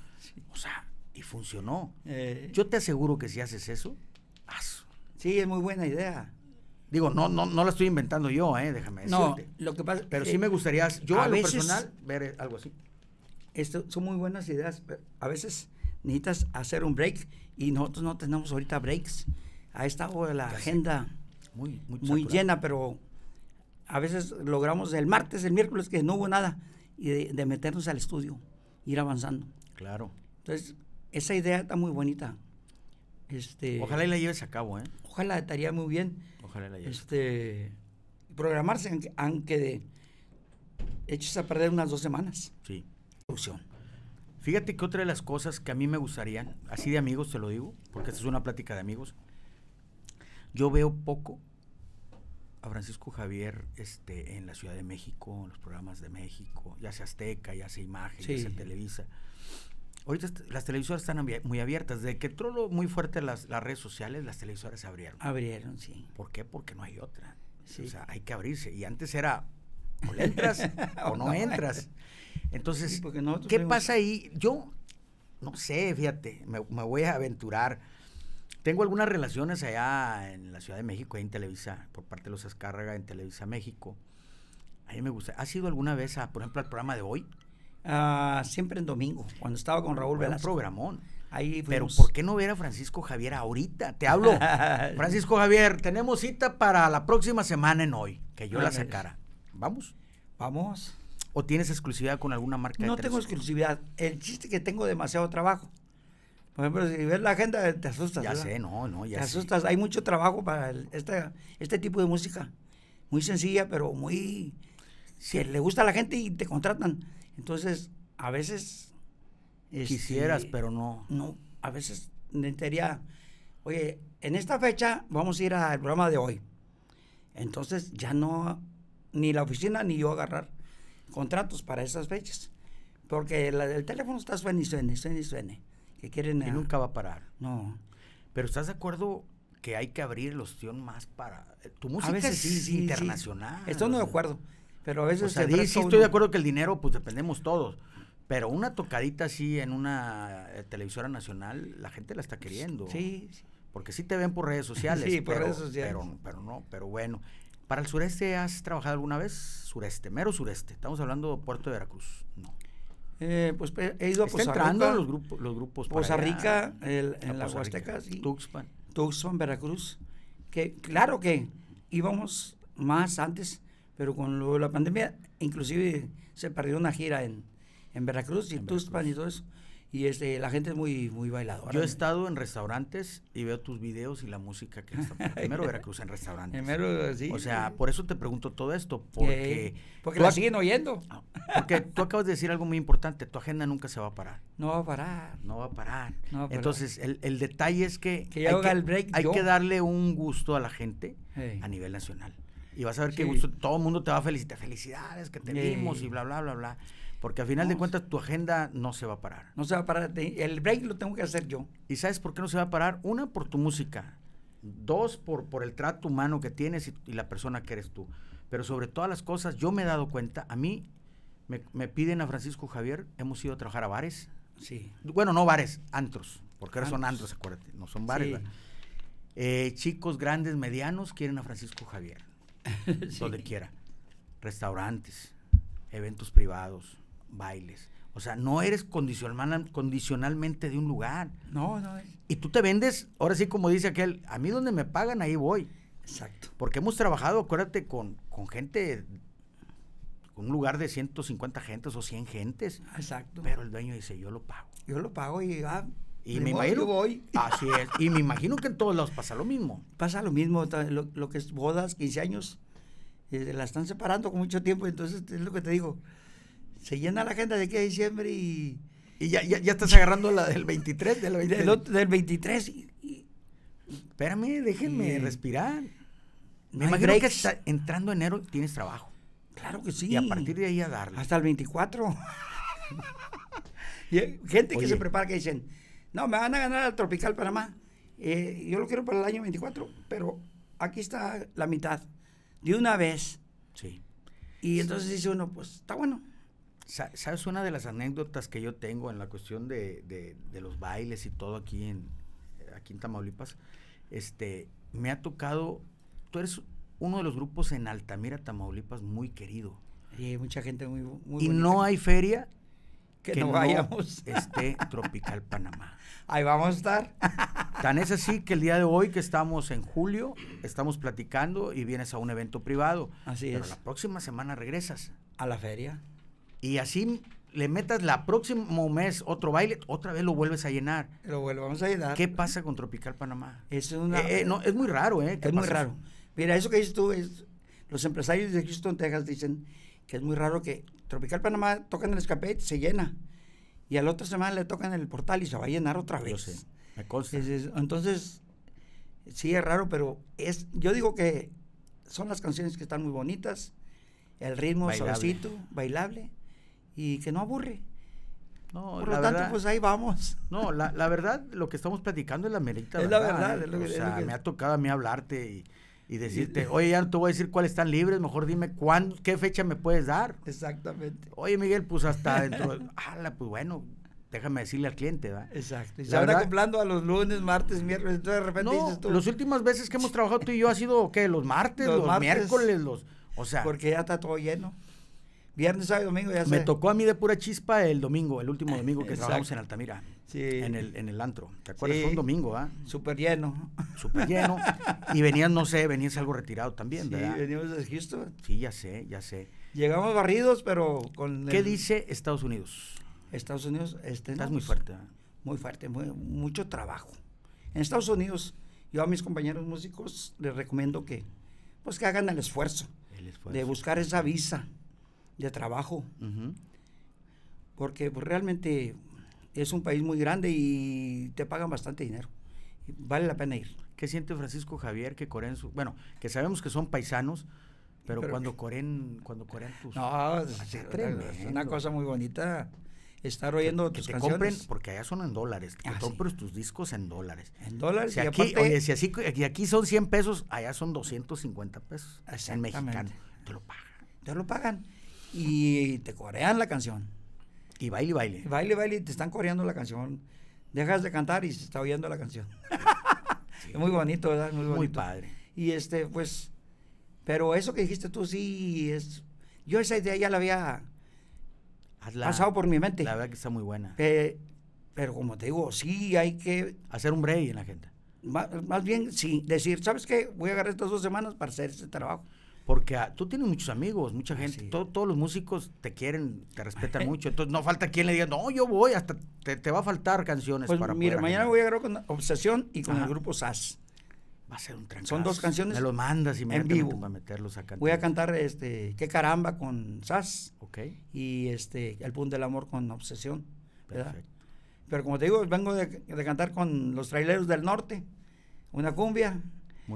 o sea, y funcionó. Eh. Yo te aseguro que si haces eso, haz. Sí, es muy buena idea. Digo, no, no, no la estoy inventando yo, eh, déjame decirte. No, lo que pasa, pero sí me gustaría, yo a, lo personal, ver eh, algo así esto son muy buenas ideas. pero A veces necesitas hacer un break y nosotros no tenemos ahorita breaks. Ahí está la agenda muy, muy, llena, pero a veces logramos el martes, el miércoles que no hubo nada y de, meternos al estudio, ir avanzando. Claro. Entonces, esa idea está muy bonita. Este, ojalá y la lleves a cabo, ¿eh? Ojalá estaría muy bien. Ojalá la lleves. Este, programarse, aunque, de, eches a perder unas dos semanas. Sí. Fíjate que otra de las cosas que a mí me gustaría, así de amigos te lo digo, porque esta es una plática de amigos, yo veo poco a Francisco Javier este, en la Ciudad de México, en los programas de México, ya sea Azteca, ya sea Imagen, ya sea Televisa. Ahorita las televisoras están muy abiertas. Desde que trolo muy fuerte las, redes sociales, las televisoras se abrieron. Abrieron, sí. ¿Por qué? Porque no hay otra. O sea, hay que abrirse. Y antes era, o le entras o no entras. Entonces, ¿qué pasa ahí? Yo no sé, fíjate, me, voy a aventurar. Tengo algunas relaciones allá en la Ciudad de México, ahí en Televisa, por parte de los Azcárraga, en Televisa México. A mí me gusta. ¿Has ido alguna vez, a, por ejemplo, al programa de hoy? Ah, siempre en domingo, cuando estaba con Raúl Velasco. Un programón. Ahí Pero ¿por qué no ver a Francisco Javier ahorita? Te hablo. Francisco Javier, tenemos cita para la próxima semana en hoy, que yo la sacara. ¿Vamos? Vamos. ¿O tienes exclusividad con alguna marca? No tengo exclusividad. El chiste es que tengo demasiado trabajo. Por ejemplo, si ves la agenda, te asustas. Ya sé, no, no, ya Te asustas. Hay mucho trabajo para este tipo de música. Muy sencilla, pero muy. Si le gusta a la gente y te contratan. Entonces, a veces. Este, Quisieras, pero no. No, a veces necesitaría. Oye, en esta fecha vamos a ir al programa de hoy. Entonces, ya no. Ni la oficina ni yo agarrar contratos para esas fechas. Porque la, el teléfono está suene y suene, suene y suene. Que quieren, y nunca va a parar. No. Pero ¿estás de acuerdo que hay que abrir la opción más para... Eh, tu música es internacional. Estoy no de acuerdo. Pero a veces... O sea, sí, estoy de acuerdo que el dinero, pues dependemos todos. Pero una tocadita así en una eh, televisora nacional, la gente la está queriendo. Sí, sí. Porque sí te ven por redes sociales. sí, por redes sociales. Pero, pero no, pero bueno. ¿Para el sureste has trabajado alguna vez? Sureste, mero sureste. Estamos hablando de Puerto de Veracruz. No. Eh, pues he ido a entrando los grupos, los grupos Poza Rica, en las Huastecas Tuxpan. Tuxpan, Veracruz. Que claro que íbamos más antes, pero con la pandemia inclusive se perdió una gira en, en Veracruz y Tuxpan y todo eso y este, la gente es muy, muy bailadora. Yo he estado en restaurantes y veo tus videos y la música que está. Primero que en restaurantes. Primero, sí. O sea, por eso te pregunto todo esto, porque... porque la siguen oyendo. Ah, porque tú acabas de decir algo muy importante, tu agenda nunca se va a parar. No va a parar. No va a parar. Entonces, el, detalle es que, hay, que, darle un gusto a la gente a nivel nacional. Y vas a ver qué gusto, todo el mundo te va a felicitar, felicidades que te vimos y bla, bla, bla, bla. Porque al final de cuentas tu agenda no se va a parar. No se va a parar. El break lo tengo que hacer yo. ¿Y sabes por qué no se va a parar? Una, por tu música. Dos, por, por el trato humano que tienes y, la persona que eres tú. Pero sobre todas las cosas, yo me he dado cuenta, a mí me, piden a Francisco Javier, hemos ido a trabajar a bares. Sí. Bueno, no bares, antros. Porque ahora son antros, acuérdate. No son bares. Eh, chicos grandes, medianos, quieren a Francisco Javier. Donde quiera. Restaurantes, eventos privados, bailes. O sea, no eres condicionalmente de un lugar. No, no es. Y tú te vendes, ahora sí como dice aquel, a mí donde me pagan, ahí voy. Exacto. Porque hemos trabajado, acuérdate, con, gente, con un lugar de 150 gentes o 100 gentes. Exacto. Pero el dueño dice, yo lo pago. Yo lo pago y va. Ah, y me voy, voy. Así es. Y me imagino que en todos lados pasa lo mismo. Pasa lo mismo, lo, que es bodas, 15 años, eh, la están separando con mucho tiempo, entonces es lo que te digo se llena la agenda de aquí a diciembre y... Y ya, estás agarrando la del 23, del 23. Del, 23. Y, espérame, déjenme respirar. Me imagino que está, entrando enero tienes trabajo. Claro que sí. a partir de ahí a darle. Hasta el 24. gente que se prepara que dicen, no, me van a ganar al Tropical Panamá. Eh, yo lo quiero para el año 24, pero aquí está la mitad. De una vez. Sí. Y entonces dice uno, pues está bueno. ¿Sabes una de las anécdotas que yo tengo en la cuestión de, los bailes y todo aquí en, aquí en Tamaulipas? Este, me ha tocado, tú eres uno de los grupos en Altamira, Tamaulipas, muy querido. Y hay mucha gente muy, muy Y no hay feria que, no vayamos. este esté Tropical Panamá. Ahí vamos a estar. Tan es así que el día de hoy, que estamos en julio, estamos platicando y vienes a un evento privado. Así es. la próxima semana regresas. A la feria. Y así le metas la próximo mes otro baile, otra vez lo vuelves a llenar. Lo volvemos a llenar. ¿Qué pasa con Tropical Panamá? Es, eh, eh, no, es muy raro, ¿eh? Es muy raro. Mira, eso que dices tú es, los empresarios de Houston, Texas dicen que es muy raro que Tropical Panamá tocan el escapete, se llena. Y a la otra semana le tocan el portal y se va a llenar otra vez. entonces, sí es raro, pero es, yo digo que son las canciones que están muy bonitas, el ritmo bailable. bailable y que no aburre. Por lo tanto, pues ahí vamos. No, la, verdad, lo que estamos platicando es la merita. Es la verdad. es lo que, o sea, me ha tocado a mí hablarte y, decirte, oye, ya no te voy a decir cuáles están libres, mejor dime cuándo, qué fecha me puedes dar. Exactamente. Oye, Miguel, pues hasta dentro. ala, pues bueno, déjame decirle al cliente, ¿verdad? Exacto. se a los lunes, martes, miércoles, entonces de repente dices tú. Las últimas veces que hemos trabajado tú y yo ha sido, ¿qué? Los martes, los, miércoles, los. O sea. Porque ya está todo lleno. Viernes, sábado domingo ya sé. Me tocó a mí de pura chispa el domingo, el último ah, domingo que trabajamos en Altamira. En el, en el antro. ¿Te acuerdas? Fue un domingo, ¿ah? ¿eh? Súper lleno. Súper lleno. y venían no sé, venías algo retirado también, sí, veníamos de Sí, ya sé, ya sé. Llegamos barridos, pero con. ¿Qué dice Estados Unidos? Estados Unidos. Este, Estás pues, muy fuerte. ¿eh? Muy fuerte, mucho trabajo. En Estados Unidos, yo a mis compañeros músicos les recomiendo que, pues, que hagan el esfuerzo, el esfuerzo. de buscar esa visa de trabajo. Porque pues, realmente es un país muy grande y te pagan bastante dinero. Vale la pena ir. ¿Qué siente Francisco Javier que Corén, bueno, que sabemos que son paisanos, pero, cuando Corén, cuando Corén tus... es una cosa muy bonita estar oyendo que, tus que te compren, porque allá son en dólares, que ah, tus discos en dólares. En dólares, y aquí, aquí son 100 pesos, allá son 250 pesos. En mexicano. Te lo pagan. Te lo pagan y te corean la canción. Y baile, baile. Baile, baile, te están coreando la canción. Dejas de cantar y se está oyendo la canción. Es muy bonito, ¿verdad? Muy, bonito. muy padre. Y este, pues, pero eso que dijiste tú sí es. Yo esa idea ya la había pasado por mi mente. La verdad que está muy buena. pero como te digo, sí hay que. Hacer un break en la gente. Más, más bien, sí, decir, ¿sabes qué? Voy a agarrar estas dos semanas para hacer este trabajo. Porque ah, tú tienes muchos amigos, mucha gente, todos los músicos te quieren, te respetan mucho. Entonces no falta quien le diga, no, yo voy, hasta te, va a faltar canciones pues para mañana voy a grabar con Obsesión y con el grupo SAS. Va a ser un trancazo. Son dos canciones. Me los mandas y me en meterlos a cantar. Voy a cantar este, Qué caramba con SAS. Ok. Y este, El Punto del Amor con Obsesión. Perfecto. Pero como te digo, vengo de, de cantar con los traileros del norte, una cumbia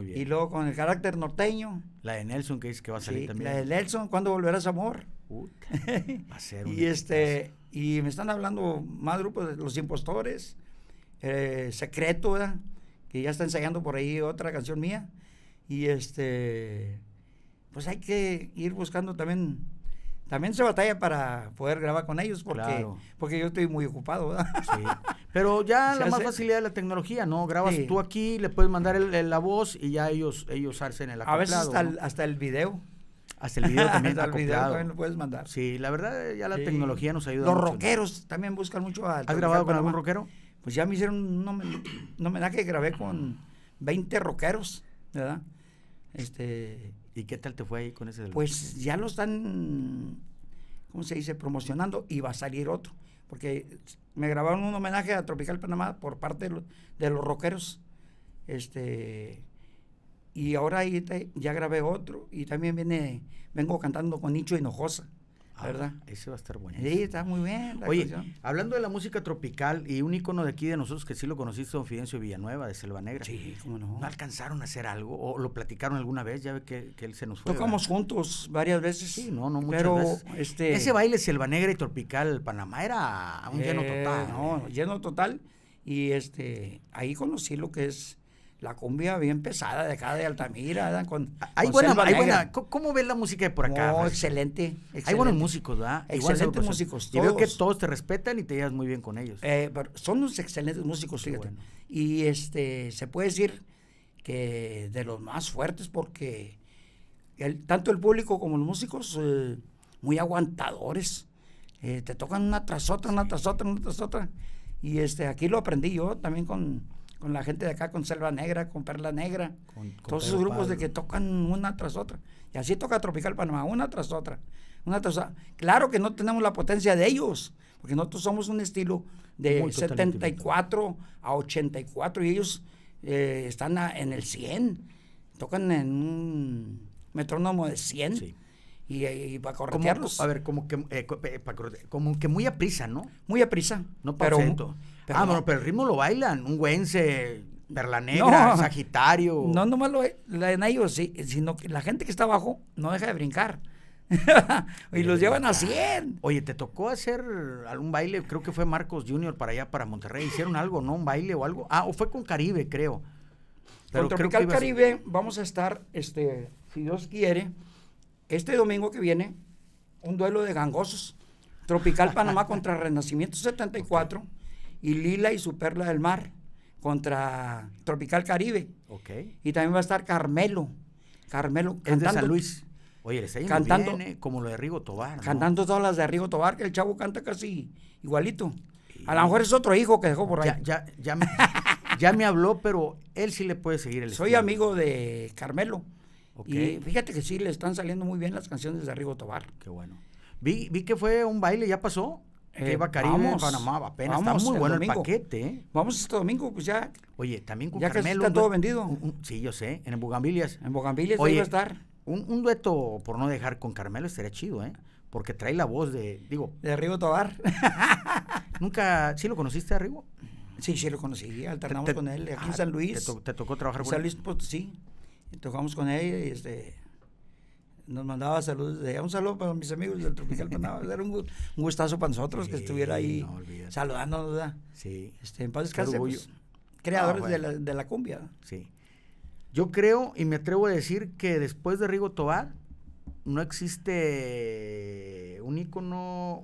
y luego con el carácter norteño. La de Nelson que dice que va a salir también. La de Nelson, ¿cuándo volverás amor? va a ser y este y me están hablando más grupos de los impostores, eh, secreto, ¿verdad? que ya está ensayando por ahí otra canción mía y este pues hay que ir buscando también también se batalla para poder grabar con ellos porque porque yo estoy muy ocupado ¿verdad? Sí. Pero ya la más facilidad de la tecnología, ¿no? Grabas tú aquí, le puedes mandar la voz y ya ellos, ellos hacen el acoplado. A veces hasta, el, hasta video. Hasta el video también. lo puedes mandar. Sí, la verdad ya la tecnología nos ayuda. Los rockeros también buscan mucho ¿Has grabado con algún rockero? Pues ya me hicieron no me da que grabé con 20 rockeros, ¿verdad? Este... ¿Y qué tal te fue ahí con ese? Del... Pues ya lo están, ¿cómo se dice? Promocionando y va a salir otro, porque me grabaron un homenaje a Tropical Panamá por parte de los, roqueros rockeros. Este, y ahora ya grabé otro y también viene, vengo cantando con Nicho Hinojosa. Ah, ¿Verdad? Ese va a estar bueno. Sí, está muy bien. Oye, hablando de la música tropical y un icono de aquí de nosotros que sí lo conociste, don Fidencio Villanueva de Selva Negra. Sí, cómo no. ¿No alcanzaron a hacer algo? ¿O lo platicaron alguna vez? Ya ve que, él se nos fue. Tocamos juntos varias veces. Sí, no, no muchas pero, Este... Ese baile Selva Negra y Tropical Panamá era un lleno eh, total. No, lleno total. Y este ahí conocí lo que es la cumbia bien pesada de acá de Altamira. Ah, con, hay buena, ¿Cómo ves la música de por acá? excelente, Hay buenos músicos, ¿verdad? Excelentes pues, músicos. Todos. veo que todos te respetan y te llevas muy bien con ellos. Eh, son unos excelentes músicos, fíjate. Y este, se puede decir que de los más fuertes porque el, tanto el público como los músicos son eh, muy aguantadores. Eh, te tocan una tras otra, una tras otra, una tras otra. Y este, aquí lo aprendí yo también con con la gente de acá, con Selva Negra, con Perla Negra, con, todos esos grupos de que tocan una tras otra. Y así toca Tropical Panamá, una tras otra, una tras otra. Claro que no tenemos la potencia de ellos, porque nosotros somos un estilo de 74 a 84 y ellos eh, están en el 100, tocan en un metrónomo de 100. y, para corretearlos. a ver, como que, eh, eh, como que muy a prisa, ¿no? Muy a prisa. No para pero, ah, bueno, pero el ritmo lo bailan. Un güense, perla negra, sagitario. No, más lo de ellos, sino que la gente que está abajo no deja de brincar. y los llevan a 100. Oye, ¿te tocó hacer algún baile? Creo que fue Marcos Junior para allá, para Monterrey. ¿Hicieron algo, no? ¿Un baile o algo? Ah, o fue con Caribe, creo. Pero creo Tropical que Caribe vamos a estar, este, si Dios quiere, este domingo que viene, un duelo de gangosos. Tropical Panamá contra Renacimiento 74 y Lila y su Perla del Mar contra Tropical Caribe. Y también va a estar Carmelo. Carmelo cantando. De San Luis. Oye, ese está cantando como lo de Rigo Tobar. Cantando todas las de Rigo Tobar, que el chavo canta casi igualito. A lo mejor es otro hijo que dejó por ahí. Ya, ya, me, habló, pero él sí le puede seguir el Soy amigo de Carmelo. Y fíjate que sí, le están saliendo muy bien las canciones de Rigo Tobar. Qué bueno. Vi, vi que fue un baile, ¿ya pasó? Eh, que va Caribe vamos, Panamá, apenas vamos, está muy bueno el paquete. ¿eh? Vamos este domingo, pues ya. Oye, también con Carmelo. Ya está todo vendido. sí, yo sé, en Bugambilias. En Bugambilias Hoy iba a estar. Un, dueto, por no dejar, con Carmelo estaría chido, ¿eh? Porque trae la voz de, digo... De Arrigo Tobar. ¿Nunca, sí lo conociste, Arrigo? Sí, sí lo conocí, alternamos con él aquí en ah, San Luis. Te, tocó trabajar con él. San Luis, pues sí, tocamos con él y este nos mandaba saludos. Decía, un saludo para mis amigos del Tropical Panamá. Era un, gustazo para nosotros que estuviera ahí saludando, saludándonos, Sí. Este, en paz pues, creadores de, la, cumbia. Sí. Yo creo y me atrevo a decir que después de Rigo Tobar no existe un ícono,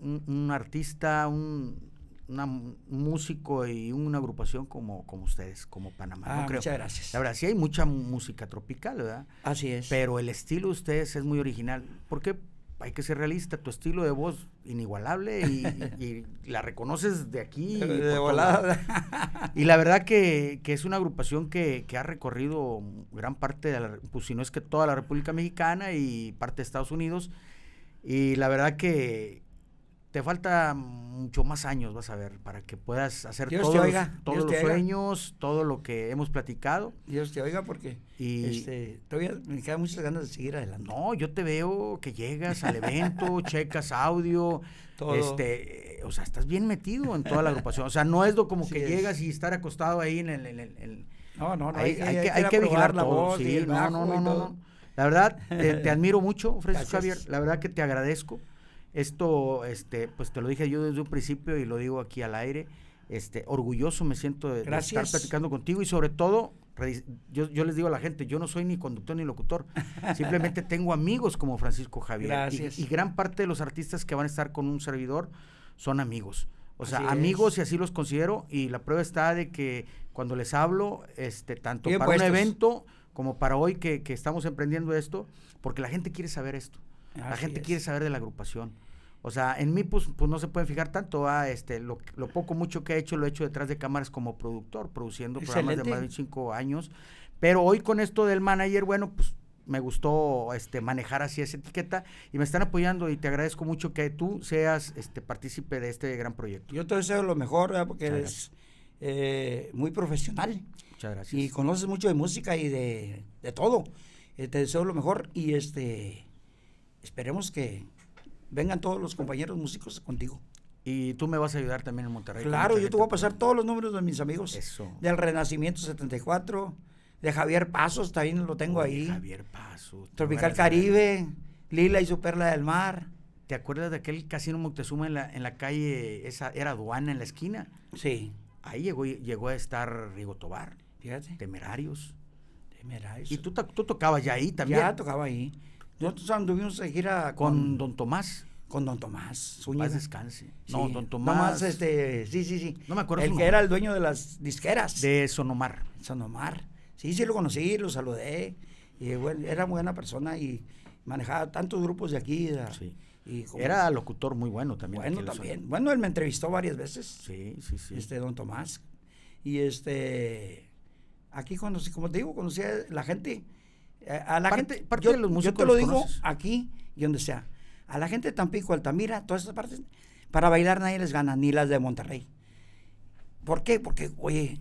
un artista, un, un músico y una agrupación como, como ustedes, como Panamá. no ah, creo. Muchas gracias. La verdad, sí hay mucha música tropical, ¿verdad? Así es. Pero el estilo de ustedes es muy original. ¿Por qué? hay que ser realista, tu estilo de voz inigualable y, la reconoces de aquí. volada. Y la verdad que, es una agrupación que, que, ha recorrido gran parte de pues si no es que toda la República Mexicana y parte de Estados Unidos. Y la verdad que, te falta mucho más años, vas a ver, para que puedas hacer todos, todos los sueños, todo lo que hemos platicado. Dios te oiga porque y, este, todavía me quedan muchas ganas de seguir adelante. No, yo te veo que llegas al evento, checas audio, todo. este, o sea, estás bien metido en toda la agrupación. O sea, no es como que llegas y estar acostado ahí en el... no, no, no. Hay, que, hay que vigilar todo, sí, no, no, no, La verdad, te, admiro mucho, Francisco Javier. La verdad que te agradezco. Esto, este, pues te lo dije yo desde un principio y lo digo aquí al aire. Este, orgulloso me siento de, estar platicando contigo y sobre todo, yo, les digo a la gente, yo no soy ni conductor ni locutor, simplemente tengo amigos como Francisco Javier y, gran parte de los artistas que van a estar con un servidor son amigos. O sea, amigos y así los considero y la prueba está de que cuando les hablo, este, tanto para un evento como para hoy que, estamos emprendiendo esto, porque la gente quiere saber esto, la gente quiere saber de la agrupación. O sea, en mí pues, pues, no se pueden fijar tanto a ah, este lo, poco mucho que he hecho lo he hecho detrás de cámaras como productor, produciendo programas de más de cinco años. Pero hoy con esto del manager, bueno, pues me gustó este manejar así esa etiqueta y me están apoyando y te agradezco mucho que tú seas este partícipe de este gran proyecto. Yo te deseo lo mejor porque eres eh, muy profesional. Muchas gracias. Y conoces mucho de música y de, todo. Eh, te deseo lo mejor y este esperemos que vengan todos los compañeros músicos contigo. Y tú me vas a ayudar también en Monterrey. Claro, yo te voy a pasar todos los números de mis amigos. Eso. Del Renacimiento 74, de Javier Pasos, también lo tengo ahí. Javier Pasos. Tropical Caribe, Lila y su Perla del Mar. ¿Te acuerdas de aquel casino Moctezuma en la, en la calle, esa era aduana en la esquina? Sí. Ahí llegó, llegó a estar Rigo Tobar. Fíjate. Temerarios. Temerarios. Y tú, tú tocabas ya ahí también. Ya tocaba ahí. Nosotros anduvimos de gira con Don Tomás. Con Don Tomás. Paz descanse. No, Don Tomás. Tomás, este, sí, sí, sí. No me acuerdo. El que era el dueño de las disqueras. De Sonomar. Sonomar. Sí, sí lo conocí, lo saludé. Y bueno, era buena persona y manejaba tantos grupos de aquí. sí. era locutor muy bueno también. Bueno, también. Bueno, él me entrevistó varias veces. Sí, sí, sí. Este, Don Tomás. Y este, aquí conocí, como te digo, conocí a la gente eh, a la gente, parte de los músicos yo te lo digo aquí y donde sea. A la gente de Tampico, Altamira, todas esas partes, para bailar nadie les gana, ni las de Monterrey. ¿Por qué? Porque, oye,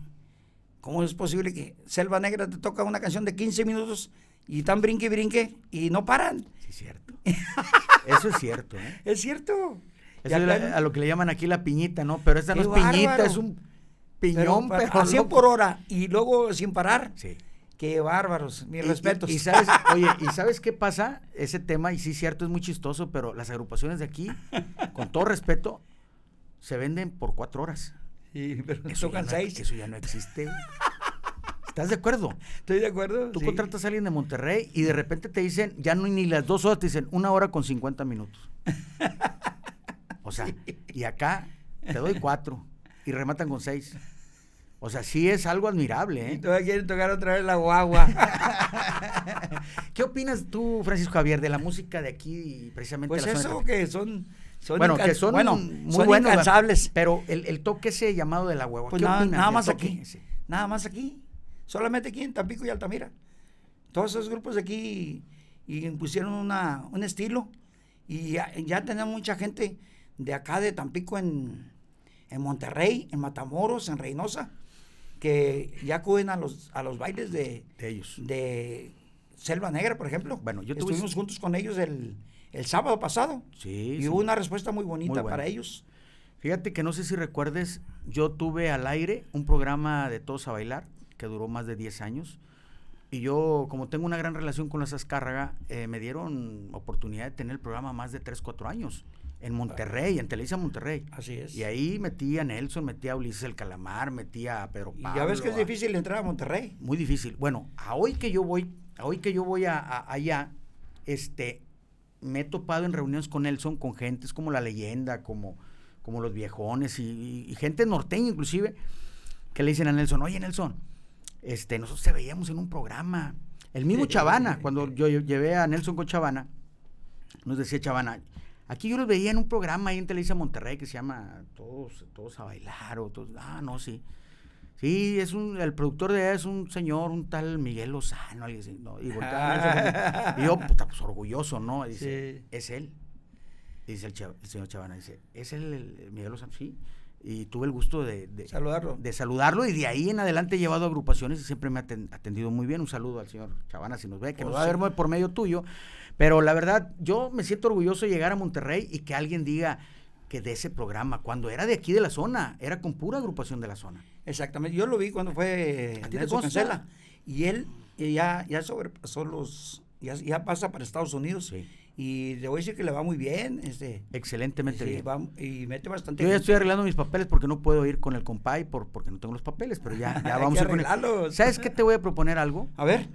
¿cómo es posible que Selva Negra te toca una canción de 15 minutos y tan brinque y brinque y no paran? Sí, es cierto. Eso es cierto. ¿eh? Es cierto. a lo que le llaman aquí la piñita, ¿no? Pero esta no es piñita, es un piñón, a 100 por hora y luego sin parar. Sí. Qué bárbaros, mis respeto. Y, sabes, oye, ¿y sabes qué pasa? Ese tema, y sí, cierto, es muy chistoso, pero las agrupaciones de aquí, con todo respeto, se venden por cuatro horas. Y eso seis. Eso ya no existe. ¿Estás de acuerdo? Estoy de acuerdo. Tú contratas a alguien de Monterrey y de repente te dicen, ya no ni las dos horas, te dicen una hora con 50 minutos. O sea, y acá te doy cuatro y rematan con seis. O sea, sí es algo admirable. ¿eh? Y todavía quieren tocar otra vez la guagua. ¿Qué opinas tú, Francisco Javier, de la música de aquí precisamente? Pues eso que son, son bueno, que son muy Pero el, toque ese llamado de la guagua, pues nada, más aquí, nada más aquí. Solamente aquí en Tampico y Altamira. Todos esos grupos de aquí y pusieron una, un estilo y ya, tenemos mucha gente de acá de Tampico en, en Monterrey, en Matamoros, en Reynosa, que ya acuden a los, a los bailes de, ellos. Selva Negra, por ejemplo. Bueno, yo Estuvimos juntos con ellos el, sábado pasado. Sí. Y hubo una respuesta muy bonita para ellos. Fíjate que no sé si recuerdes, yo tuve al aire un programa de Todos a Bailar que duró más de 10 años. Y yo, como tengo una gran relación con las Azcárraga, eh, me dieron oportunidad de tener el programa más de 3, 4 años. En Monterrey, en Televisa Monterrey. Así es. Y ahí metía a Nelson, metí a Ulises el Calamar, metía a Pedro Pablo. ya ves que es difícil entrar a Monterrey. Muy difícil. Bueno, a hoy que yo voy, hoy que yo voy a, allá, este, me he topado en reuniones con Nelson, con gentes como La Leyenda, como, como Los Viejones y, gente norteña inclusive, que le dicen a Nelson, oye Nelson, este, nosotros te veíamos en un programa. El mismo Chavana, cuando yo llevé a Nelson con Chavana, nos decía Chavana, Aquí yo los veía en un programa ahí en Televisa Monterrey que se llama Todos, todos a bailar o todos, ah, no, sí. Sí, es un, el productor de allá es un señor, un tal Miguel Lozano, alguien así, ¿no? Y, yo, puta, pues orgulloso, ¿no? dice, es él. dice el, señor Chavana, dice, es él, el, Miguel Lozano, sí. Y tuve el gusto de, saludarlo. De saludarlo y de ahí en adelante he llevado agrupaciones y siempre me ha atendido muy bien. Un saludo al señor Chavana, si nos ve, que nos pues va a ver por medio tuyo. Pero la verdad, yo me siento orgulloso de llegar a Monterrey y que alguien diga que de ese programa, cuando era de aquí de la zona, era con pura agrupación de la zona. Exactamente, yo lo vi cuando fue ¿A Nelson y él ya, ya sobrepasó los, ya, pasa para Estados Unidos. Y le voy a decir que le va muy bien. Este, Excelentemente bien. y mete bastante. Yo ya estoy arreglando mis papeles porque no puedo ir con el compay por, porque no tengo los papeles, pero ya, vamos a ir con ¿Sabes qué te voy a proponer algo? A ver.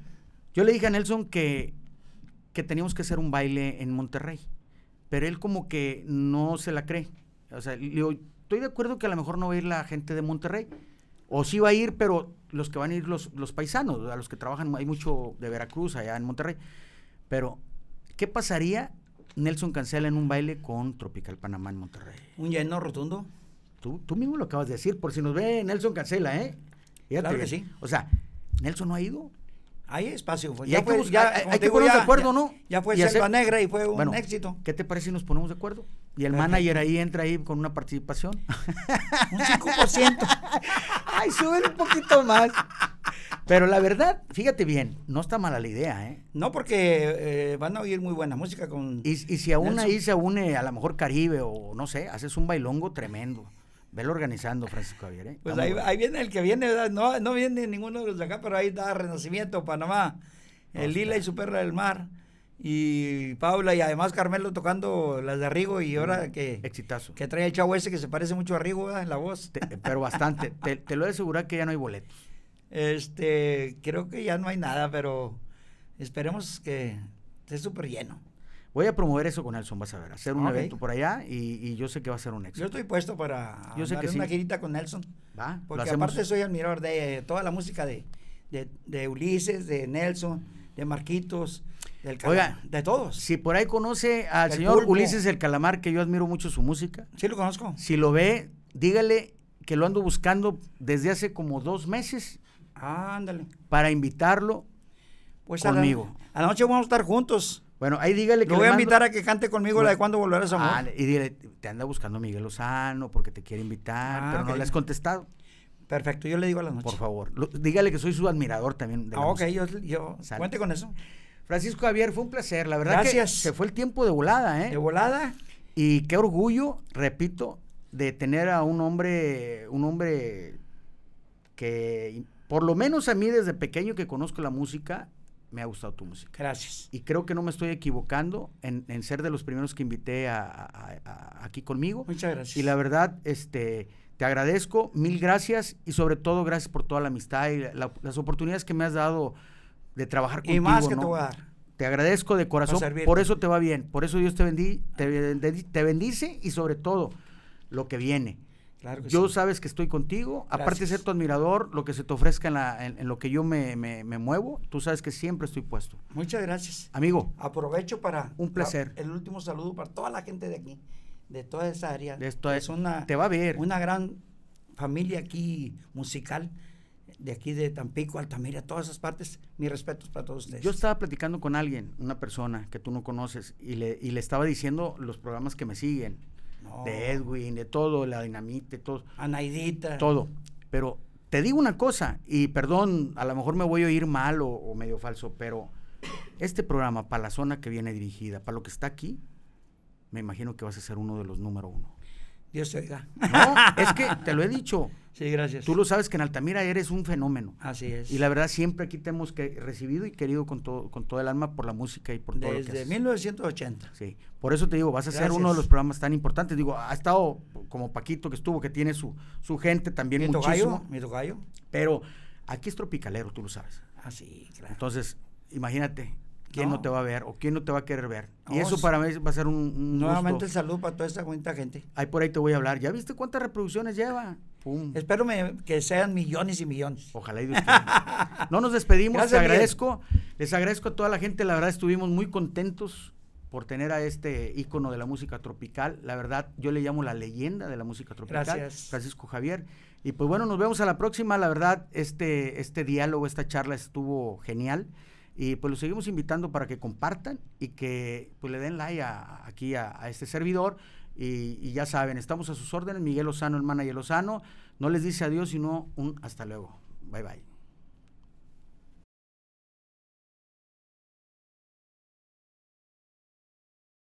Yo le dije a Nelson que que teníamos que hacer un baile en Monterrey. Pero él como que no se la cree. O sea, le digo, estoy de acuerdo que a lo mejor no va a ir la gente de Monterrey. O sí va a ir, pero los que van a ir los, los paisanos, a los que trabajan, hay mucho de Veracruz allá en Monterrey. Pero, ¿qué pasaría Nelson Cancela en un baile con Tropical Panamá en Monterrey? ¿Un lleno rotundo? Tú, tú mismo lo acabas de decir, por si nos ve Nelson Cancela, ¿eh? claro que sí. O sea, Nelson no ha ido. Hay espacio. ya hay, que ya, ya, de acuerdo, ¿no? Ya fue Selva Negra y fue un éxito. ¿Qué te parece si nos ponemos de acuerdo? Y el manager ahí entra ahí con una participación. un 5%. Ay, sube un poquito más. Pero la verdad, fíjate bien, no está mala la idea, ¿eh? No, porque eh, van a oír muy buena música con. Y, y si aún ahí se une a lo mejor Caribe o no sé, haces un bailongo tremendo. Velo organizando, Francisco Javier. ¿eh? Pues ahí, viene el que viene, ¿verdad? No, no viene ninguno de los de acá, pero ahí está Renacimiento, Panamá, el Lila y su perra del mar. Y Paula y además Carmelo tocando las de Rigo y ahora mm, que... Exitazo. Que trae el chavo ese que se parece mucho a Rigo en la voz. pero bastante. te, lo he de asegurar que ya no hay boletos. Este, creo que ya no hay nada, pero esperemos que esté súper lleno. Voy a promover eso con Nelson, vas a ver, hacer un ah, evento por allá y, yo sé que va a ser un éxito. Yo estoy puesto para yo una girita con Nelson. Va, porque aparte soy admirador de toda la música de, Ulises, de Nelson, de Marquitos, del Oiga, de todos. Si por ahí conoce al señor Ulises el Calamar, que yo admiro mucho su música. Sí, lo conozco. Si lo ve, dígale que lo ando buscando desde hace como dos meses. Ah, ándale. Para invitarlo pues conmigo. a la noche vamos a estar juntos. Bueno, ahí dígale que. Lo voy a invitar a que cante conmigo la de cuándo volverás a amor. Ah, y dile, te anda buscando Miguel Lozano porque te quiere invitar, ah, pero no le has contestado. Perfecto, yo le digo a la noche. Por favor, dígale que soy su admirador también. De ah, ok, yo, cuente con eso. Francisco Javier, fue un placer, la verdad. Que se fue el tiempo de volada, ¿eh? De volada. Y qué orgullo, repito, de tener a un hombre, un hombre que, por lo menos a mí desde pequeño que conozco la música, me ha gustado tu música. Gracias. Y creo que no me estoy equivocando en, ser de los primeros que invité a, aquí conmigo. Muchas gracias. Y la verdad, este, te agradezco, mil gracias y sobre todo gracias por toda la amistad y las oportunidades que me has dado de trabajar contigo. Y más que ¿no? te Te agradezco de corazón, por eso te va bien, por eso Dios te, bendí, te bendice y sobre todo lo que viene yo sabes que estoy contigo, aparte de ser tu admirador, lo que se te ofrezca en, lo que yo me, me, muevo, tú sabes que siempre estoy puesto. Muchas gracias. Amigo. Aprovecho para... Un placer. el último saludo para toda la gente de aquí, de toda esa área. De esto es una... Te va a ver. Una gran familia aquí musical de aquí de Tampico, Altamira, todas esas partes, mis respetos para todos ustedes. Yo estaba platicando con alguien, una persona que tú no conoces, y le, y le estaba diciendo los programas que me siguen de Edwin, de todo, la dinamita, todo. Anaidita. Todo. Pero te digo una cosa, y perdón, a lo mejor me voy a oír mal o, o medio falso, pero este programa, para la zona que viene dirigida, para lo que está aquí, me imagino que vas a ser uno de los número uno. Dios te oiga. No, es que te lo he dicho. Sí, gracias. Tú lo sabes que en Altamira eres un fenómeno. Así es. Y la verdad siempre aquí te hemos que recibido y querido con todo con todo el alma por la música y por todo Desde lo que 1980. Sí. Por eso te digo, vas a ser uno de los programas tan importantes. Digo, ha estado como Paquito que estuvo, que tiene su, su gente también en muchísimo. Gallo. Pero aquí es tropicalero, tú lo sabes. Así, ah, claro. Entonces, imagínate, quién no. te va a ver o quién no te va a querer ver. y eso para mí va a ser un, Nuevamente el saludo para toda esta cuenta gente. Ahí por ahí te voy a hablar. ¿Ya viste cuántas reproducciones lleva? Pum. Espero que sean millones y millones. Ojalá y de No nos despedimos, les agradezco. Les agradezco a toda la gente, la verdad estuvimos muy contentos por tener a este ícono de la música tropical. La verdad, yo le llamo la leyenda de la música tropical, Gracias. Francisco Javier. Y pues bueno, nos vemos a la próxima. La verdad, este, este diálogo, esta charla estuvo genial. Y pues los seguimos invitando para que compartan y que pues le den like aquí a, este servidor. Y, ya saben, estamos a sus órdenes. Miguel Lozano, el manager Lozano, no les dice adiós, sino un hasta luego. Bye bye.